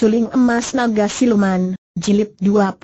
Suling Emas Naga Siluman, Jilid 22.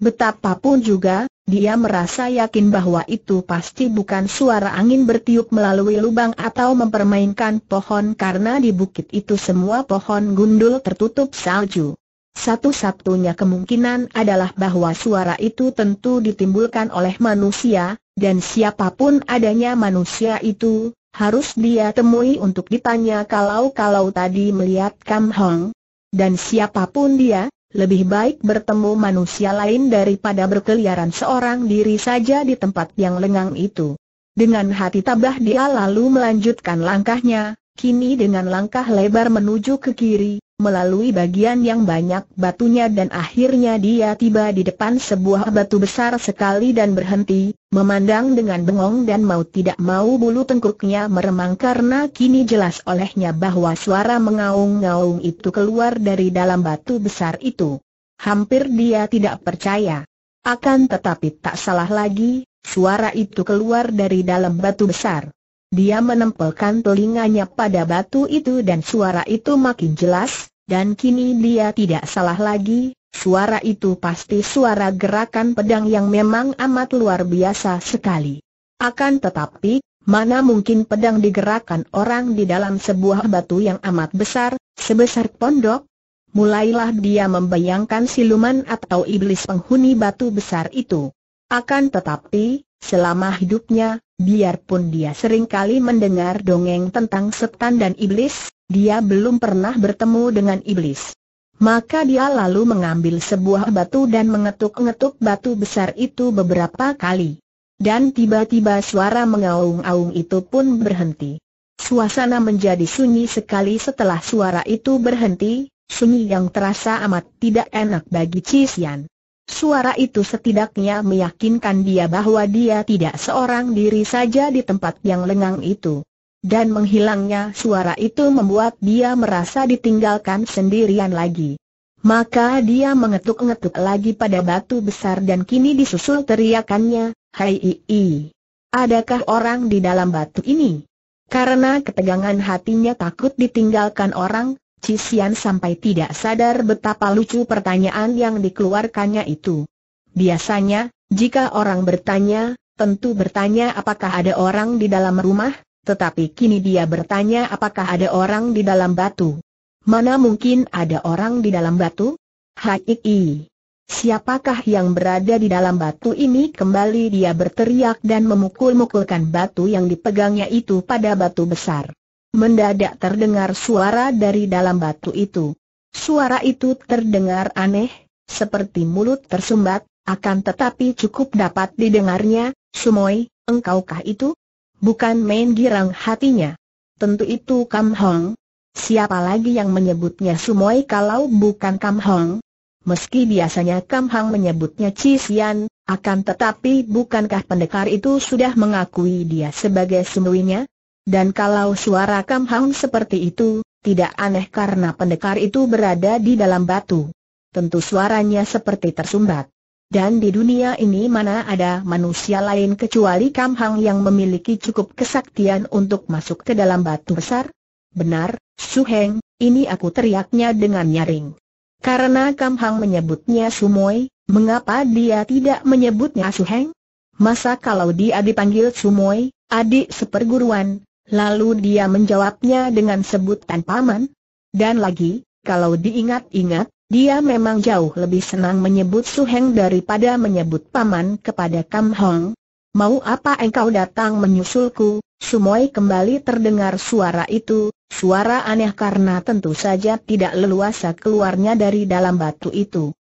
Betapapun juga, dia merasa yakin bahwa itu pasti bukan suara angin bertiup melalui lubang atau mempermainkan pohon karena di bukit itu semua pohon gundul tertutup salju. Satu-satunya kemungkinan adalah bahwa suara itu tentu ditimbulkan oleh manusia, dan siapapun adanya manusia itu, harus dia temui untuk ditanya kalau-kalau tadi melihat Kam Hong, dan siapapun dia, lebih baik bertemu manusia lain daripada berkeliaran seorang diri saja di tempat yang lengang itu. Dengan hati tabah dia lalu melanjutkan langkahnya, kini dengan langkah lebar menuju ke kiri, melalui bagian yang banyak batunya dan akhirnya dia tiba di depan sebuah batu besar sekali dan berhenti, memandang dengan bengong dan mau tidak mau bulu tengkuknya meremang karena kini jelas olehnya bahwa suara mengaung-ngaung itu keluar dari dalam batu besar itu. Hampir dia tidak percaya. Akan tetapi tak salah lagi, suara itu keluar dari dalam batu besar. Dia menempelkan telinganya pada batu itu dan suara itu makin jelas, dan kini dia tidak salah lagi, suara itu pasti suara gerakan pedang yang memang amat luar biasa sekali. Akan tetapi, mana mungkin pedang digerakkan orang di dalam sebuah batu yang amat besar, sebesar pondok? Mulailah dia membayangkan siluman atau iblis penghuni batu besar itu. Akan tetapi, selama hidupnya, Biarpun dia seringkali mendengar dongeng tentang setan dan iblis, dia belum pernah bertemu dengan iblis. Maka dia lalu mengambil sebuah batu dan mengetuk-ngetuk batu besar itu beberapa kali. Dan tiba-tiba suara mengaung-aung itu pun berhenti. Suasana menjadi sunyi sekali setelah suara itu berhenti, sunyi yang terasa amat tidak enak bagi Cisian. Suara itu setidaknya meyakinkan dia bahwa dia tidak seorang diri saja di tempat yang lengang itu. Dan menghilangnya suara itu membuat dia merasa ditinggalkan sendirian lagi. Maka dia mengetuk-ngetuk lagi pada batu besar dan kini disusul teriakannya, Hai Ii. Adakah orang di dalam batu ini? Karena ketegangan hatinya takut ditinggalkan orang, Cisian sampai tidak sadar betapa lucu pertanyaan yang dikeluarkannya itu. Biasanya, jika orang bertanya, tentu bertanya apakah ada orang di dalam rumah, tetapi kini dia bertanya apakah ada orang di dalam batu. Mana mungkin ada orang di dalam batu? Hai, siapakah yang berada di dalam batu ini? Kembali dia berteriak dan memukul-mukulkan batu yang dipegangnya itu pada batu besar. Mendadak terdengar suara dari dalam batu itu. Suara itu terdengar aneh, seperti mulut tersumbat, akan tetapi cukup dapat didengarnya, Sumoi, engkaukah itu? Bukan main girang hatinya. Tentu itu Kam Hong. Siapa lagi yang menyebutnya Sumoi kalau bukan Kam Hong? Meski biasanya Kam Hong menyebutnya Cisian, akan tetapi bukankah pendekar itu sudah mengakui dia sebagai Sumoinya? Dan kalau suara Kamhang seperti itu, tidak aneh karena pendekar itu berada di dalam batu. Tentu suaranya seperti tersumbat. Dan di dunia ini mana ada manusia lain kecuali Kamhang yang memiliki cukup kesaktian untuk masuk ke dalam batu besar? Benar, Su Heng, ini aku teriaknya dengan nyaring. Karena Kamhang menyebutnya Sumoi, mengapa dia tidak menyebutnya Su Heng? Masa kalau dia dipanggil Sumoi, adik seperguruan, Lalu dia menjawabnya dengan sebutan paman. Dan lagi, kalau diingat-ingat, dia memang jauh lebih senang menyebut Suheng daripada menyebut paman kepada Kam Hong. Mau apa engkau datang menyusulku? Sumoi kembali terdengar suara itu, suara aneh karena tentu saja tidak leluasa keluarnya dari dalam batu itu.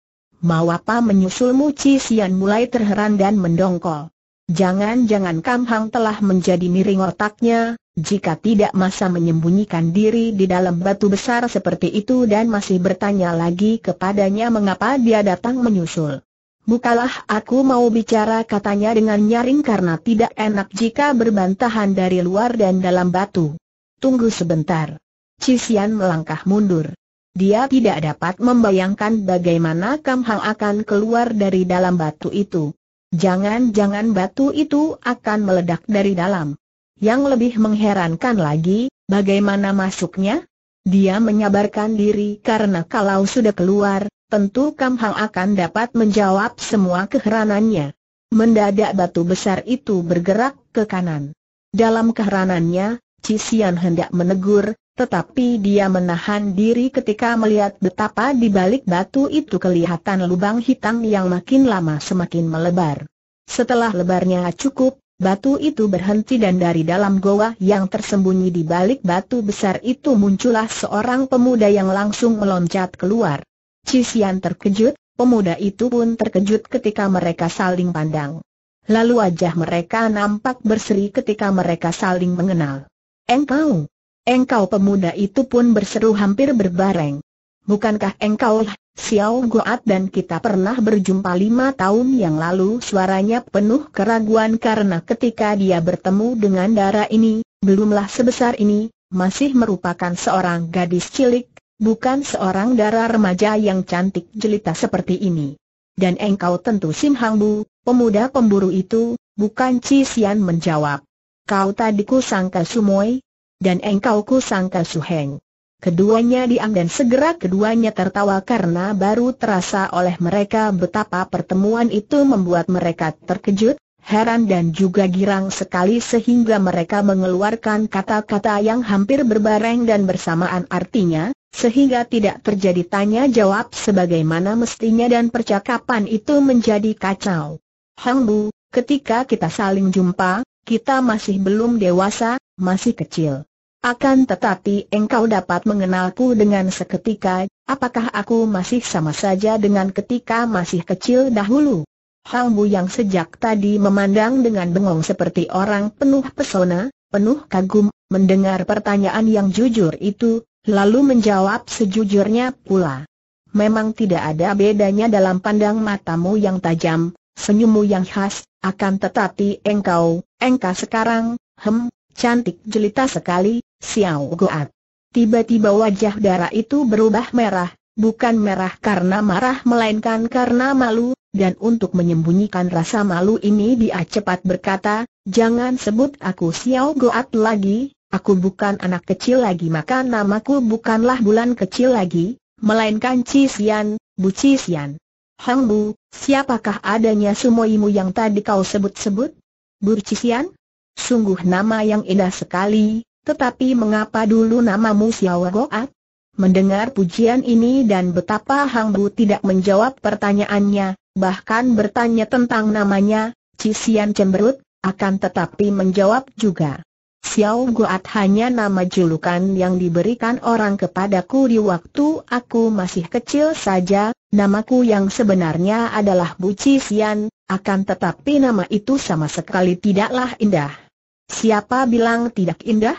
Mau apa menyusulmu Cisian Sian mulai terheran dan mendongkol. Jangan-jangan Kam Hong telah menjadi miring otaknya, jika tidak masa menyembunyikan diri di dalam batu besar seperti itu dan masih bertanya lagi kepadanya mengapa dia datang menyusul. Bukalah aku mau bicara katanya dengan nyaring karena tidak enak jika berbantahan dari luar dan dalam batu. Tunggu sebentar. Cisian melangkah mundur. Dia tidak dapat membayangkan bagaimana Kam Hang akan keluar dari dalam batu itu. Jangan-jangan batu itu akan meledak dari dalam. Yang lebih mengherankan lagi, bagaimana masuknya? Dia menyabarkan diri karena kalau sudah keluar, tentu Kam Hang akan dapat menjawab semua keheranannya. Mendadak batu besar itu bergerak ke kanan. Dalam keheranannya, Cisian hendak menegur, tetapi dia menahan diri ketika melihat betapa di balik batu itu kelihatan lubang hitam yang makin lama semakin melebar. Setelah lebarnya cukup, Batu itu berhenti dan dari dalam goa yang tersembunyi di balik batu besar itu muncullah seorang pemuda yang langsung meloncat keluar. Cisian terkejut, pemuda itu pun terkejut ketika mereka saling pandang. Lalu wajah mereka nampak berseri ketika mereka saling mengenal. Engkau! Engkau pemuda itu pun berseru hampir berbareng. Bukankah engkau lah Xiao Goat dan kita pernah berjumpa lima tahun yang lalu suaranya penuh keraguan karena ketika dia bertemu dengan darah ini, belumlah sebesar ini, masih merupakan seorang gadis cilik, bukan seorang darah remaja yang cantik jelita seperti ini. Dan engkau tentu Sim Hang Bu, pemuda pemburu itu, bukan Ci Xian menjawab. Kau tadi ku sangka Sumoi, dan engkau ku sangka Suheng. Keduanya diam dan segera keduanya tertawa karena baru terasa oleh mereka betapa pertemuan itu membuat mereka terkejut, heran dan juga girang sekali sehingga mereka mengeluarkan kata-kata yang hampir berbareng dan bersamaan artinya, sehingga tidak terjadi tanya jawab sebagaimana mestinya dan percakapan itu menjadi kacau. Hang Bu, ketika kita saling jumpa, kita masih belum dewasa, masih kecil. Akan tetapi engkau dapat mengenalku dengan seketika, apakah aku masih sama saja dengan ketika masih kecil dahulu? Bu yang sejak tadi memandang dengan bengong seperti orang penuh pesona, penuh kagum, mendengar pertanyaan yang jujur itu, lalu menjawab sejujurnya pula. Memang tidak ada bedanya dalam pandang matamu yang tajam, senyummu yang khas, akan tetapi engkau, engkau sekarang, hem, Cantik jelita sekali, Xiao Goat. Tiba-tiba wajah darah itu berubah merah, bukan merah karena marah melainkan karena malu, dan untuk menyembunyikan rasa malu ini dia cepat berkata, jangan sebut aku Xiao Goat lagi, aku bukan anak kecil lagi maka namaku bukanlah bulan kecil lagi, melainkan Cisian, Bu Cisian. Hang Bu, siapakah adanya sumoimu yang tadi kau sebut-sebut? Bu Cisian? Sungguh nama yang indah sekali, tetapi mengapa dulu namamu Xiao Goat? Mendengar pujian ini dan betapa Hang Bu tidak menjawab pertanyaannya, bahkan bertanya tentang namanya, Cisian cemberut, akan tetapi menjawab juga. Xiao Goat hanya nama julukan yang diberikan orang kepadaku di waktu aku masih kecil saja, namaku yang sebenarnya adalah Bu Cisian, akan tetapi nama itu sama sekali tidaklah indah. Siapa bilang tidak indah?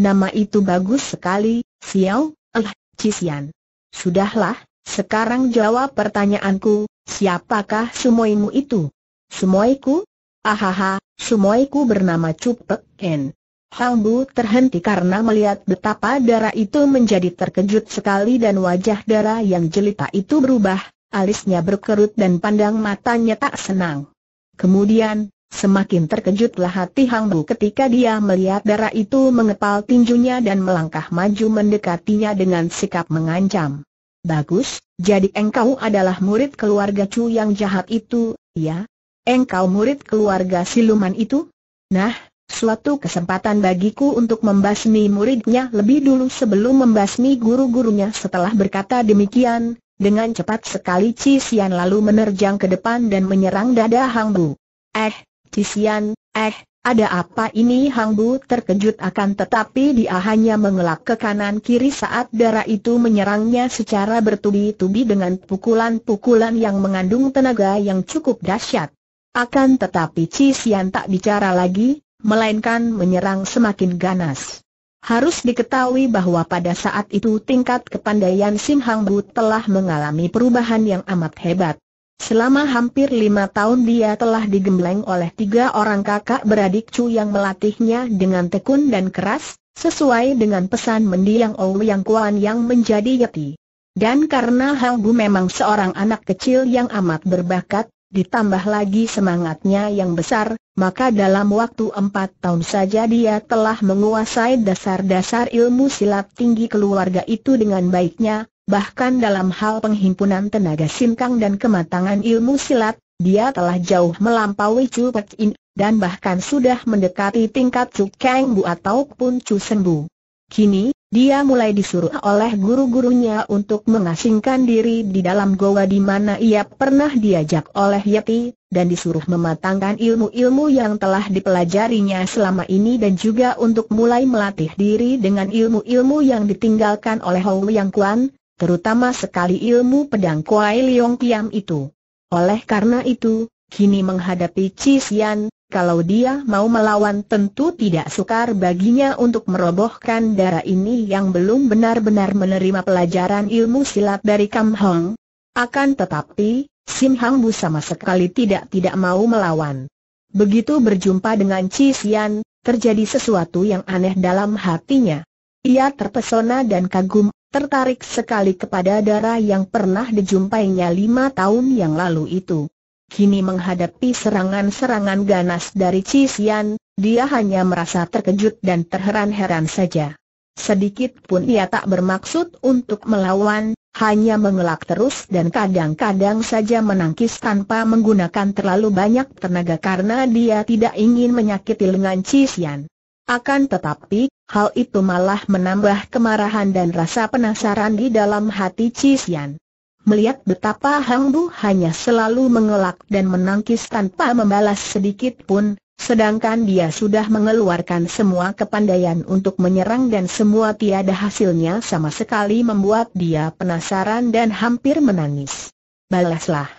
Nama itu bagus sekali, Xiao, eh, Cisian. Sudahlah, sekarang jawab pertanyaanku, siapakah sumoimu itu? Sumoiku? Ahaha, sumoiku bernama Cupek En. Hang Bu terhenti karena melihat betapa darah itu menjadi terkejut sekali dan wajah darah yang jelita itu berubah, alisnya berkerut dan pandang matanya tak senang. Kemudian, Semakin terkejutlah hati Hang Bu ketika dia melihat darah itu mengepal tinjunya dan melangkah maju mendekatinya dengan sikap mengancam. Bagus, jadi engkau adalah murid keluarga Chu yang jahat itu, ya? Engkau murid keluarga siluman itu? Nah, suatu kesempatan bagiku untuk membasmi muridnya lebih dulu sebelum membasmi guru-gurunya setelah berkata demikian, dengan cepat sekali Cisian lalu menerjang ke depan dan menyerang dada Hang Bu. Eh, Kisian, eh, ada apa ini Hang Bu terkejut akan tetapi dia hanya mengelak ke kanan kiri saat darah itu menyerangnya secara bertubi-tubi dengan pukulan-pukulan yang mengandung tenaga yang cukup dahsyat. Akan tetapi Cisian tak bicara lagi, melainkan menyerang semakin ganas. Harus diketahui bahwa pada saat itu tingkat kepandaian Sim Hang Bu telah mengalami perubahan yang amat hebat. Selama hampir lima tahun dia telah digembleng oleh tiga orang kakak beradik Chu yang melatihnya dengan tekun dan keras, sesuai dengan pesan mendiang yang Kuan yang menjadi yeti. Dan karena Hang Bu memang seorang anak kecil yang amat berbakat, ditambah lagi semangatnya yang besar, maka dalam waktu empat tahun saja dia telah menguasai dasar-dasar ilmu silat tinggi keluarga itu dengan baiknya, bahkan dalam hal penghimpunan tenaga sinkang dan kematangan ilmu silat, dia telah jauh melampaui Chu Pek In, dan bahkan sudah mendekati tingkat Chu Kang Bu ataupun Chu Bu. Kini, dia mulai disuruh oleh guru-gurunya untuk mengasingkan diri di dalam goa di mana ia pernah diajak oleh Yeti, dan disuruh mematangkan ilmu-ilmu yang telah dipelajarinya selama ini dan juga untuk mulai melatih diri dengan ilmu-ilmu yang ditinggalkan oleh Hou Yang Kuan, terutama sekali ilmu pedang Kuai Leong Piam itu. Oleh karena itu, kini menghadapi Chi Xian, kalau dia mau melawan tentu tidak sukar baginya untuk merobohkan darah ini yang belum benar-benar menerima pelajaran ilmu silat dari Kam Hong. Akan tetapi, Sim Hang Bu sama sekali tidak-tidak mau melawan. Begitu berjumpa dengan Chi Xian, terjadi sesuatu yang aneh dalam hatinya. Ia terpesona dan kagum tertarik sekali kepada darah yang pernah dijumpainya lima tahun yang lalu itu. Kini menghadapi serangan-serangan ganas dari Cisian, dia hanya merasa terkejut dan terheran-heran saja. Sedikit pun ia tak bermaksud untuk melawan, hanya mengelak terus dan kadang-kadang saja menangkis tanpa menggunakan terlalu banyak tenaga karena dia tidak ingin menyakiti lengan Cisian. Akan tetapi, Hal itu malah menambah kemarahan dan rasa penasaran di dalam hati Cixian. Melihat betapa Hang Bu hanya selalu mengelak dan menangkis tanpa membalas sedikit pun, sedangkan dia sudah mengeluarkan semua kepandaian untuk menyerang dan semua tiada hasilnya sama sekali membuat dia penasaran dan hampir menangis. Balaslah.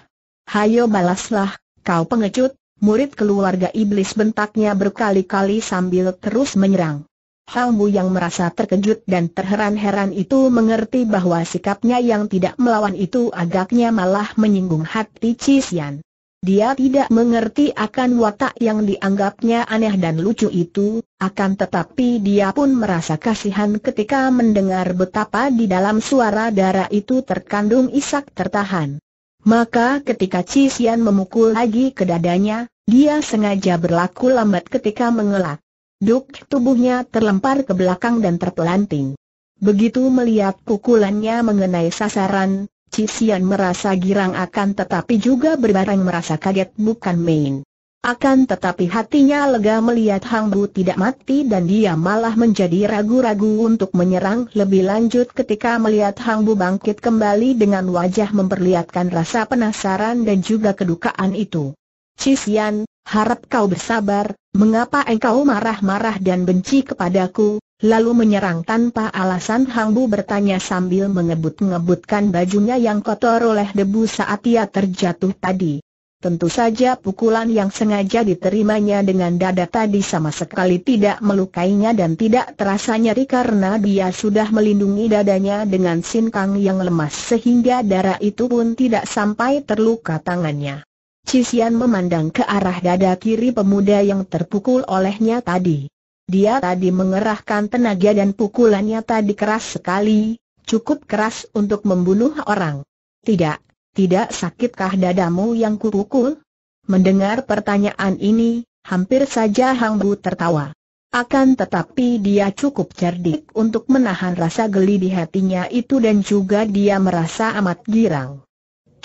Hayo balaslah, kau pengecut, murid keluarga iblis bentaknya berkali-kali sambil terus menyerang. Halmu yang merasa terkejut dan terheran-heran itu mengerti bahwa sikapnya yang tidak melawan itu agaknya malah menyinggung hati Cisian. Dia tidak mengerti akan watak yang dianggapnya aneh dan lucu itu, akan tetapi dia pun merasa kasihan ketika mendengar betapa di dalam suara darah itu terkandung isak tertahan. Maka ketika Cisian memukul lagi ke dadanya, dia sengaja berlaku lambat ketika mengelak. Duk tubuhnya terlempar ke belakang dan terpelanting. Begitu melihat pukulannya mengenai sasaran, Cisian merasa girang akan tetapi juga berbareng merasa kaget bukan main. Akan tetapi hatinya lega melihat Hang Bu tidak mati dan dia malah menjadi ragu-ragu untuk menyerang lebih lanjut ketika melihat Hang Bu bangkit kembali dengan wajah memperlihatkan rasa penasaran dan juga kedukaan itu. Cisian, harap kau bersabar, mengapa engkau marah-marah dan benci kepadaku, lalu menyerang tanpa alasan Hang Bu bertanya sambil mengebut-ngebutkan bajunya yang kotor oleh debu saat ia terjatuh tadi. Tentu saja pukulan yang sengaja diterimanya dengan dada tadi sama sekali tidak melukainya dan tidak terasa nyeri karena dia sudah melindungi dadanya dengan sinkang yang lemas sehingga darah itu pun tidak sampai terluka tangannya. Cisian memandang ke arah dada kiri pemuda yang terpukul olehnya tadi. Dia tadi mengerahkan tenaga dan pukulannya tadi keras sekali, cukup keras untuk membunuh orang. Tidak, tidak sakitkah dadamu yang kupukul? Mendengar pertanyaan ini, hampir saja Hang Bu tertawa. Akan tetapi dia cukup cerdik untuk menahan rasa geli di hatinya itu dan juga dia merasa amat girang.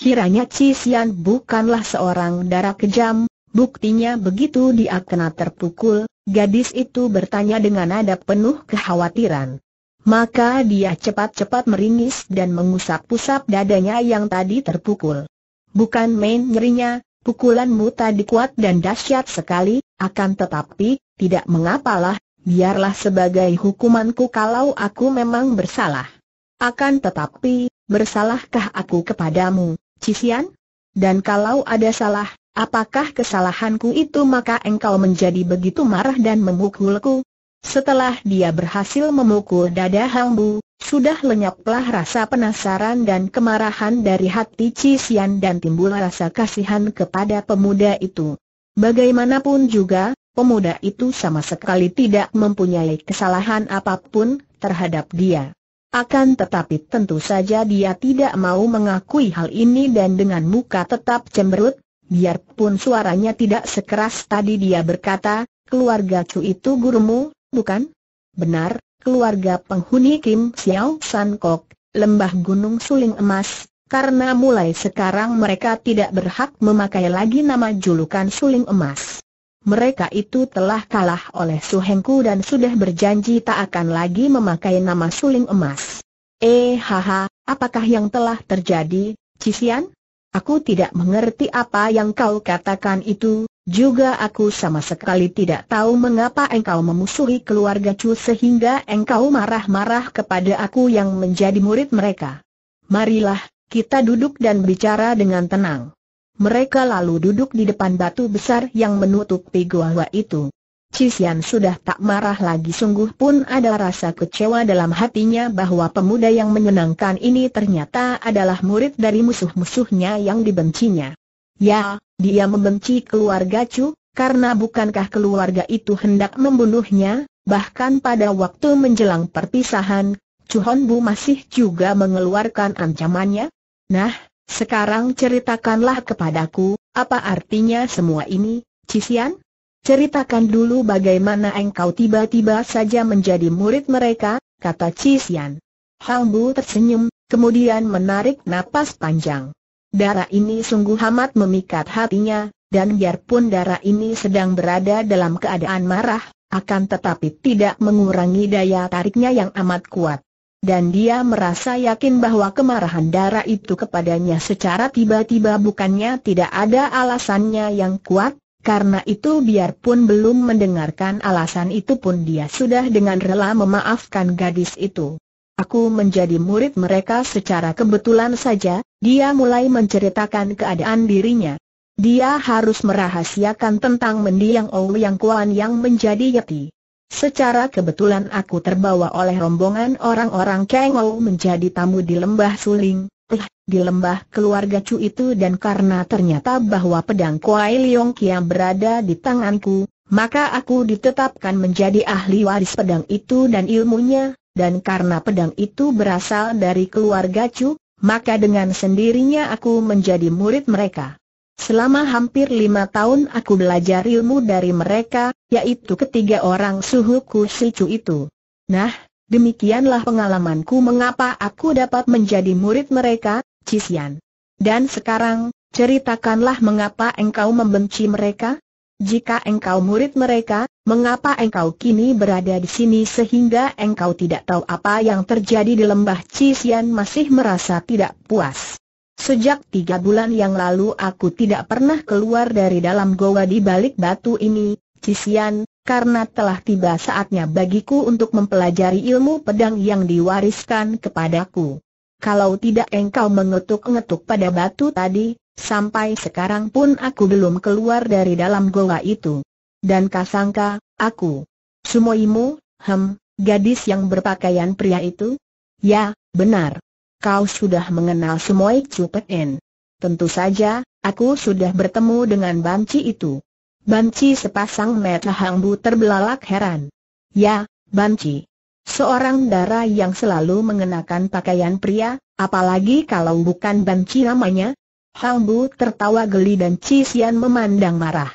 Kiranya Cisian bukanlah seorang darah kejam, buktinya begitu dia kena terpukul, gadis itu bertanya dengan nada penuh kekhawatiran. Maka dia cepat-cepat meringis dan mengusap-usap dadanya yang tadi terpukul. Bukan main nyerinya, pukulanmu tadi kuat dan dahsyat sekali, akan tetapi, tidak mengapalah, biarlah sebagai hukumanku kalau aku memang bersalah. Akan tetapi, bersalahkah aku kepadamu, Cisian? Dan kalau ada salah, apakah kesalahanku itu maka engkau menjadi begitu marah dan memukulku? Setelah dia berhasil memukul dada Hangbu, sudah lenyaplah rasa penasaran dan kemarahan dari hati Cisian dan timbul rasa kasihan kepada pemuda itu. Bagaimanapun juga, pemuda itu sama sekali tidak mempunyai kesalahan apapun terhadap dia. Akan tetapi tentu saja dia tidak mau mengakui hal ini dan dengan muka tetap cemberut, biarpun suaranya tidak sekeras tadi dia berkata, keluarga Chu itu gurumu, bukan? Benar, keluarga penghuni Kim Xiao San Kok, lembah gunung suling emas, karena mulai sekarang mereka tidak berhak memakai lagi nama julukan suling emas mereka itu telah kalah oleh Suhengku dan sudah berjanji tak akan lagi memakai nama suling emas. Eh haha, apakah yang telah terjadi, Cisian? Aku tidak mengerti apa yang kau katakan itu, juga aku sama sekali tidak tahu mengapa engkau memusuhi keluarga Chu sehingga engkau marah-marah kepada aku yang menjadi murid mereka. Marilah, kita duduk dan bicara dengan tenang. Mereka lalu duduk di depan batu besar yang menutupi gua itu. Cisian sudah tak marah lagi sungguh pun ada rasa kecewa dalam hatinya bahwa pemuda yang menyenangkan ini ternyata adalah murid dari musuh-musuhnya yang dibencinya. Ya, dia membenci keluarga Chu, karena bukankah keluarga itu hendak membunuhnya, bahkan pada waktu menjelang perpisahan, Chu Hon masih juga mengeluarkan ancamannya? Nah, sekarang ceritakanlah kepadaku, apa artinya semua ini, Cisian? Ceritakan dulu bagaimana engkau tiba-tiba saja menjadi murid mereka, kata Cisian. Hang Bu tersenyum, kemudian menarik napas panjang. Darah ini sungguh amat memikat hatinya, dan biarpun darah ini sedang berada dalam keadaan marah, akan tetapi tidak mengurangi daya tariknya yang amat kuat dan dia merasa yakin bahwa kemarahan darah itu kepadanya secara tiba-tiba bukannya tidak ada alasannya yang kuat, karena itu biarpun belum mendengarkan alasan itu pun dia sudah dengan rela memaafkan gadis itu. Aku menjadi murid mereka secara kebetulan saja, dia mulai menceritakan keadaan dirinya. Dia harus merahasiakan tentang mendiang Ouyang Yang Kuan yang menjadi yeti. Secara kebetulan aku terbawa oleh rombongan orang-orang Kengou menjadi tamu di lembah Suling, eh, di lembah keluarga Chu itu dan karena ternyata bahwa pedang Kuai Liong Kia berada di tanganku, maka aku ditetapkan menjadi ahli waris pedang itu dan ilmunya, dan karena pedang itu berasal dari keluarga Chu, maka dengan sendirinya aku menjadi murid mereka. Selama hampir lima tahun aku belajar ilmu dari mereka, yaitu ketiga orang suhuku Sicu itu. Nah, demikianlah pengalamanku mengapa aku dapat menjadi murid mereka, Cisian. Dan sekarang, ceritakanlah mengapa engkau membenci mereka? Jika engkau murid mereka, mengapa engkau kini berada di sini sehingga engkau tidak tahu apa yang terjadi di lembah Cisian masih merasa tidak puas? Sejak tiga bulan yang lalu aku tidak pernah keluar dari dalam goa di balik batu ini, Cisian, karena telah tiba saatnya bagiku untuk mempelajari ilmu pedang yang diwariskan kepadaku. Kalau tidak engkau mengetuk-ngetuk pada batu tadi, sampai sekarang pun aku belum keluar dari dalam goa itu. Dan kasangka, aku. Sumoimu, hem, gadis yang berpakaian pria itu? Ya, benar kau sudah mengenal semua Sumoik Pen. Tentu saja, aku sudah bertemu dengan banci itu. Banci sepasang mata Hangbu terbelalak heran. Ya, banci. Seorang dara yang selalu mengenakan pakaian pria, apalagi kalau bukan banci namanya. Hangbu tertawa geli dan Cisian memandang marah.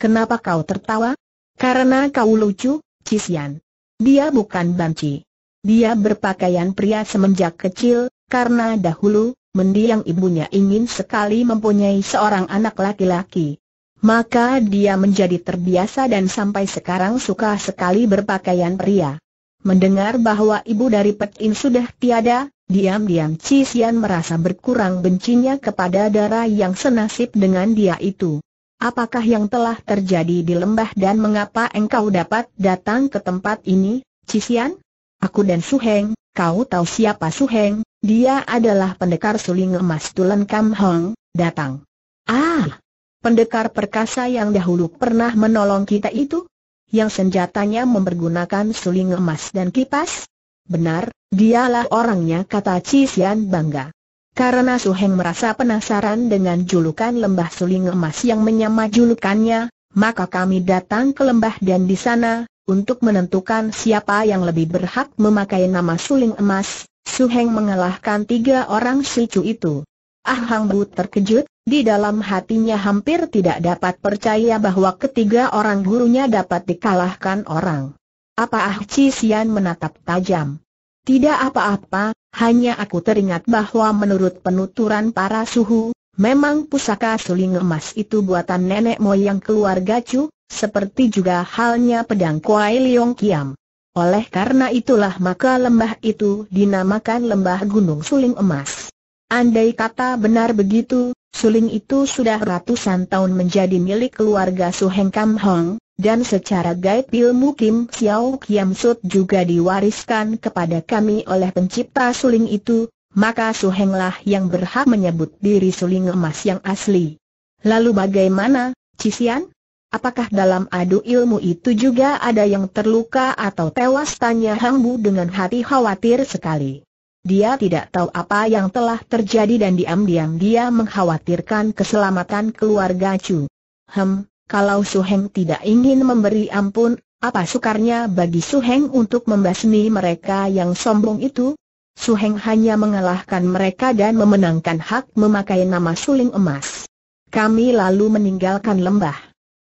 Kenapa kau tertawa? Karena kau lucu, Cisian. Dia bukan banci. Dia berpakaian pria semenjak kecil, karena dahulu, mendiang ibunya ingin sekali mempunyai seorang anak laki-laki. Maka dia menjadi terbiasa dan sampai sekarang suka sekali berpakaian pria. Mendengar bahwa ibu dari Petin sudah tiada, diam-diam Cisian merasa berkurang bencinya kepada darah yang senasib dengan dia itu. Apakah yang telah terjadi di lembah dan mengapa engkau dapat datang ke tempat ini, Cisian? Aku dan Suheng, kau tahu siapa Suheng, dia adalah pendekar suling emas Tulen Kam Hong, datang. Ah! Pendekar perkasa yang dahulu pernah menolong kita itu? Yang senjatanya mempergunakan suling emas dan kipas? Benar, dialah orangnya kata Cisian bangga. Karena Su Heng merasa penasaran dengan julukan lembah suling emas yang menyamai julukannya, maka kami datang ke lembah dan di sana, untuk menentukan siapa yang lebih berhak memakai nama suling emas, Su Heng mengalahkan tiga orang sicu itu. Ah Hang Bu terkejut, di dalam hatinya hampir tidak dapat percaya bahwa ketiga orang gurunya dapat dikalahkan orang. Apa Ah Chi Sian menatap tajam? Tidak apa-apa, hanya aku teringat bahwa menurut penuturan para suhu, memang pusaka suling emas itu buatan nenek moyang keluarga Chu, seperti juga halnya pedang Kuai Liong Kiam. Oleh karena itulah maka lembah itu dinamakan lembah Gunung Suling Emas. Andai kata benar begitu, suling itu sudah ratusan tahun menjadi milik keluarga Su Heng Kam Hong, dan secara gaib ilmu Kim Xiao Kiam Sut juga diwariskan kepada kami oleh pencipta suling itu, maka Su Heng yang berhak menyebut diri suling emas yang asli. Lalu bagaimana, Cisian? Apakah dalam adu ilmu itu juga ada yang terluka atau tewas? Tanya Hang Bu dengan hati khawatir sekali. Dia tidak tahu apa yang telah terjadi dan diam-diam dia mengkhawatirkan keselamatan keluarga Chu. Hem, kalau Su Heng tidak ingin memberi ampun, apa sukarnya bagi Su Heng untuk membasmi mereka yang sombong itu? Su Heng hanya mengalahkan mereka dan memenangkan hak memakai nama suling emas. Kami lalu meninggalkan lembah.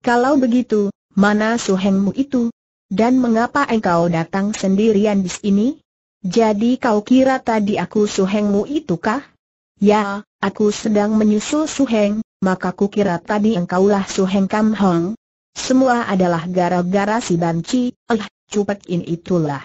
Kalau begitu, mana suhengmu itu? Dan mengapa engkau datang sendirian di sini? Jadi kau kira tadi aku suhengmu itukah? Ya, aku sedang menyusul suheng, maka kira tadi engkaulah suheng Kam Hong. Semua adalah gara-gara si banci, eh, cupekin itulah.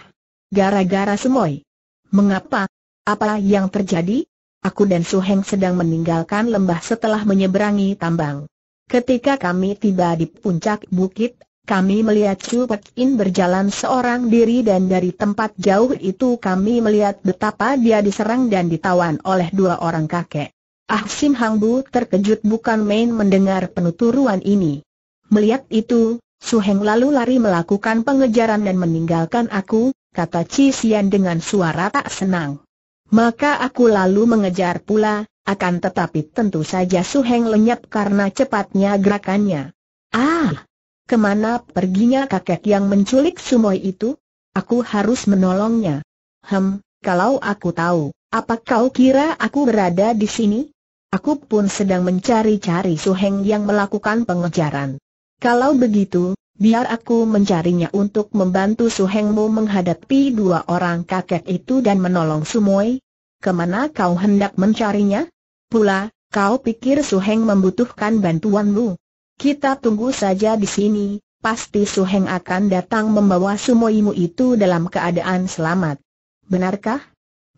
Gara-gara semoy. Mengapa? Apa yang terjadi? Aku dan Suheng sedang meninggalkan lembah setelah menyeberangi tambang. Ketika kami tiba di puncak bukit, kami melihat Chu Pek In berjalan seorang diri dan dari tempat jauh itu kami melihat betapa dia diserang dan ditawan oleh dua orang kakek. Ah Sim Hang Bu terkejut bukan main mendengar penuturuan ini. Melihat itu, Su Heng lalu lari melakukan pengejaran dan meninggalkan aku, kata Cisian Sian dengan suara tak senang. Maka aku lalu mengejar pula, akan tetapi tentu saja Su Heng lenyap karena cepatnya gerakannya. Ah! Kemana perginya kakek yang menculik Sumoy itu? Aku harus menolongnya. Hem, kalau aku tahu, apa kau kira aku berada di sini? Aku pun sedang mencari-cari Su Heng yang melakukan pengejaran. Kalau begitu, Biar aku mencarinya untuk membantu Suhengmu menghadapi dua orang kakek itu dan menolong Sumoi. Kemana kau hendak mencarinya? Pula, kau pikir Suheng membutuhkan bantuanmu? Kita tunggu saja di sini, pasti Suheng akan datang membawa sumoymu itu dalam keadaan selamat. Benarkah?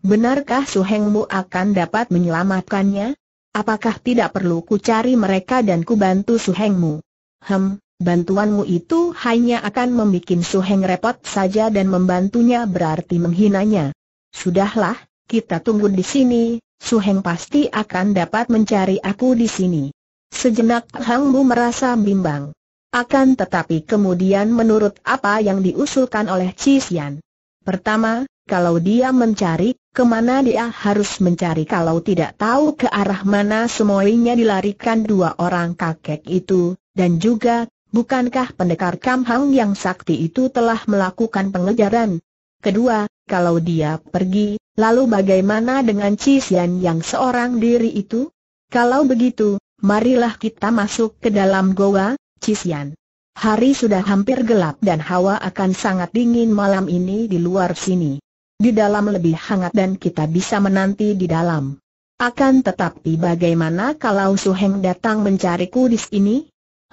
Benarkah Suhengmu akan dapat menyelamatkannya? Apakah tidak perlu ku cari mereka dan ku bantu Suhengmu? Hem, Bantuanmu itu hanya akan membuat Suheng repot saja dan membantunya berarti menghinanya. Sudahlah, kita tunggu di sini, Suheng pasti akan dapat mencari aku di sini. Sejenak Hang Bu merasa bimbang. Akan tetapi kemudian menurut apa yang diusulkan oleh Xian. Pertama, kalau dia mencari, kemana dia harus mencari kalau tidak tahu ke arah mana semuanya dilarikan dua orang kakek itu, dan juga, Bukankah pendekar Kam yang sakti itu telah melakukan pengejaran? Kedua, kalau dia pergi, lalu bagaimana dengan Cisian yang seorang diri itu? Kalau begitu, marilah kita masuk ke dalam goa, Cisian. Hari sudah hampir gelap dan hawa akan sangat dingin malam ini di luar sini. Di dalam lebih hangat dan kita bisa menanti di dalam. Akan tetapi bagaimana kalau Suheng datang mencariku di sini?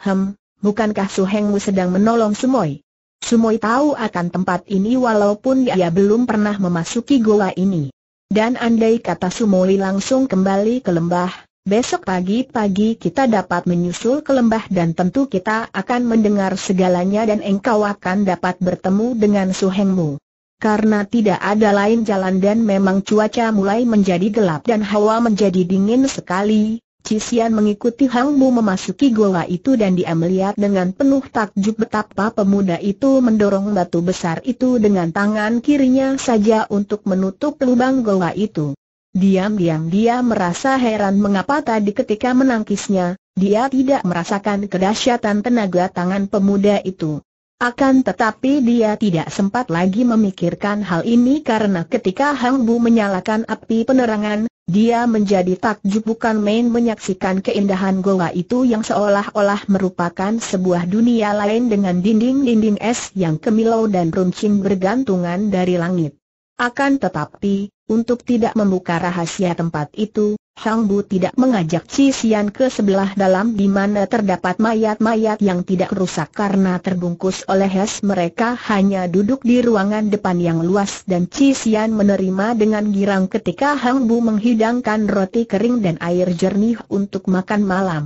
Hem, bukankah Su Suhengmu sedang menolong Sumoi? Sumoi tahu akan tempat ini walaupun dia belum pernah memasuki goa ini. Dan andai kata Sumoi langsung kembali ke lembah, besok pagi-pagi kita dapat menyusul ke lembah dan tentu kita akan mendengar segalanya dan engkau akan dapat bertemu dengan Su Suhengmu. Karena tidak ada lain jalan dan memang cuaca mulai menjadi gelap dan hawa menjadi dingin sekali, Cisian mengikuti Hang Mu memasuki goa itu dan dia melihat dengan penuh takjub betapa pemuda itu mendorong batu besar itu dengan tangan kirinya saja untuk menutup lubang goa itu. Diam-diam dia merasa heran mengapa tadi ketika menangkisnya, dia tidak merasakan kedahsyatan tenaga tangan pemuda itu. Akan tetapi dia tidak sempat lagi memikirkan hal ini karena ketika Hang Bu menyalakan api penerangan, dia menjadi takjub bukan main menyaksikan keindahan goa itu yang seolah-olah merupakan sebuah dunia lain dengan dinding-dinding es yang kemilau dan runcing bergantungan dari langit. Akan tetapi, untuk tidak membuka rahasia tempat itu, Hang Bu tidak mengajak Chi Xian ke sebelah dalam di mana terdapat mayat-mayat yang tidak rusak karena terbungkus oleh es mereka hanya duduk di ruangan depan yang luas dan Chi Xian menerima dengan girang ketika Hang Bu menghidangkan roti kering dan air jernih untuk makan malam.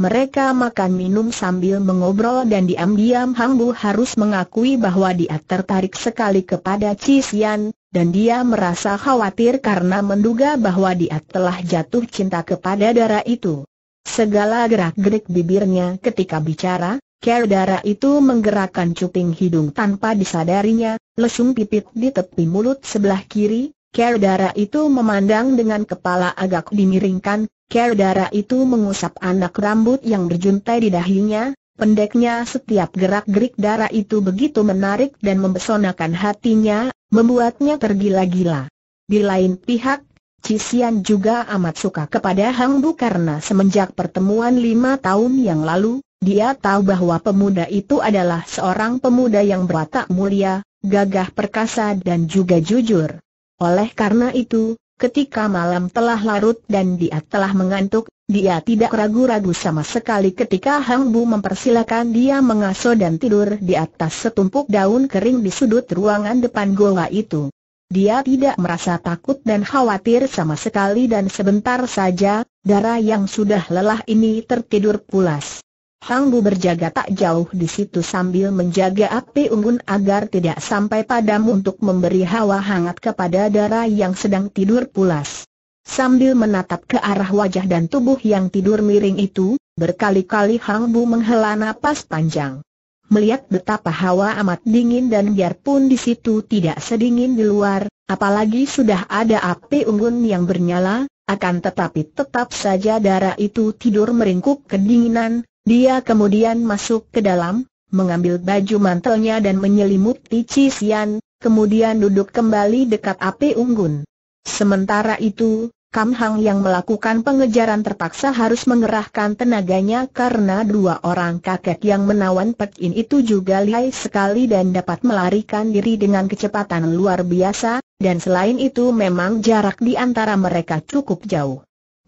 Mereka makan minum sambil mengobrol dan diam-diam Hang Bu harus mengakui bahwa dia tertarik sekali kepada Chi Xian, dan dia merasa khawatir karena menduga bahwa dia telah jatuh cinta kepada dara itu. Segala gerak-gerik bibirnya ketika bicara, care dara itu menggerakkan cuping hidung tanpa disadarinya, lesung pipit di tepi mulut sebelah kiri, care dara itu memandang dengan kepala agak dimiringkan, care dara itu mengusap anak rambut yang berjuntai di dahinya, Pendeknya setiap gerak-gerik darah itu begitu menarik dan membesonakan hatinya, membuatnya tergila-gila. Di lain pihak, Cisian juga amat suka kepada Hang Bu karena semenjak pertemuan lima tahun yang lalu, dia tahu bahwa pemuda itu adalah seorang pemuda yang berwatak mulia, gagah perkasa dan juga jujur. Oleh karena itu, ketika malam telah larut dan dia telah mengantuk, dia tidak ragu-ragu sama sekali ketika Hang Bu mempersilakan dia mengasuh dan tidur di atas setumpuk daun kering di sudut ruangan depan goa itu. Dia tidak merasa takut dan khawatir sama sekali dan sebentar saja, darah yang sudah lelah ini tertidur pulas. Hang Bu berjaga tak jauh di situ sambil menjaga api unggun agar tidak sampai padam untuk memberi hawa hangat kepada darah yang sedang tidur pulas. Sambil menatap ke arah wajah dan tubuh yang tidur miring itu, berkali-kali Hang Bu menghela napas panjang. Melihat betapa hawa amat dingin dan biarpun di situ tidak sedingin di luar, apalagi sudah ada api unggun yang bernyala, akan tetapi tetap saja darah itu tidur meringkuk kedinginan, dia kemudian masuk ke dalam, mengambil baju mantelnya dan menyelimuti Cisian, kemudian duduk kembali dekat api unggun. Sementara itu, Kam Hang yang melakukan pengejaran terpaksa harus mengerahkan tenaganya karena dua orang kakek yang menawan Pek In itu juga lihai sekali dan dapat melarikan diri dengan kecepatan luar biasa, dan selain itu memang jarak di antara mereka cukup jauh.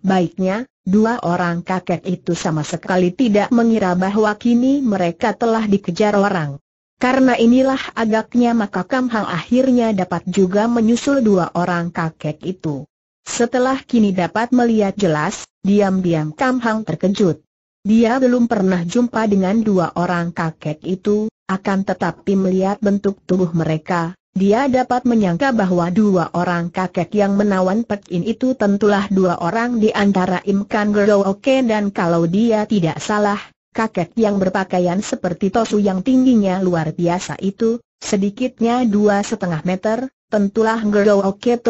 Baiknya, dua orang kakek itu sama sekali tidak mengira bahwa kini mereka telah dikejar orang. Karena inilah agaknya maka Kam Hang akhirnya dapat juga menyusul dua orang kakek itu. Setelah kini dapat melihat jelas, diam-diam Kam Hang terkejut. Dia belum pernah jumpa dengan dua orang kakek itu, akan tetapi melihat bentuk tubuh mereka, dia dapat menyangka bahwa dua orang kakek yang menawan Pekin itu tentulah dua orang di antara Im kan Gerooke dan kalau dia tidak salah, kakek yang berpakaian seperti tosu yang tingginya luar biasa itu, sedikitnya dua setengah meter, tentulah Gerdo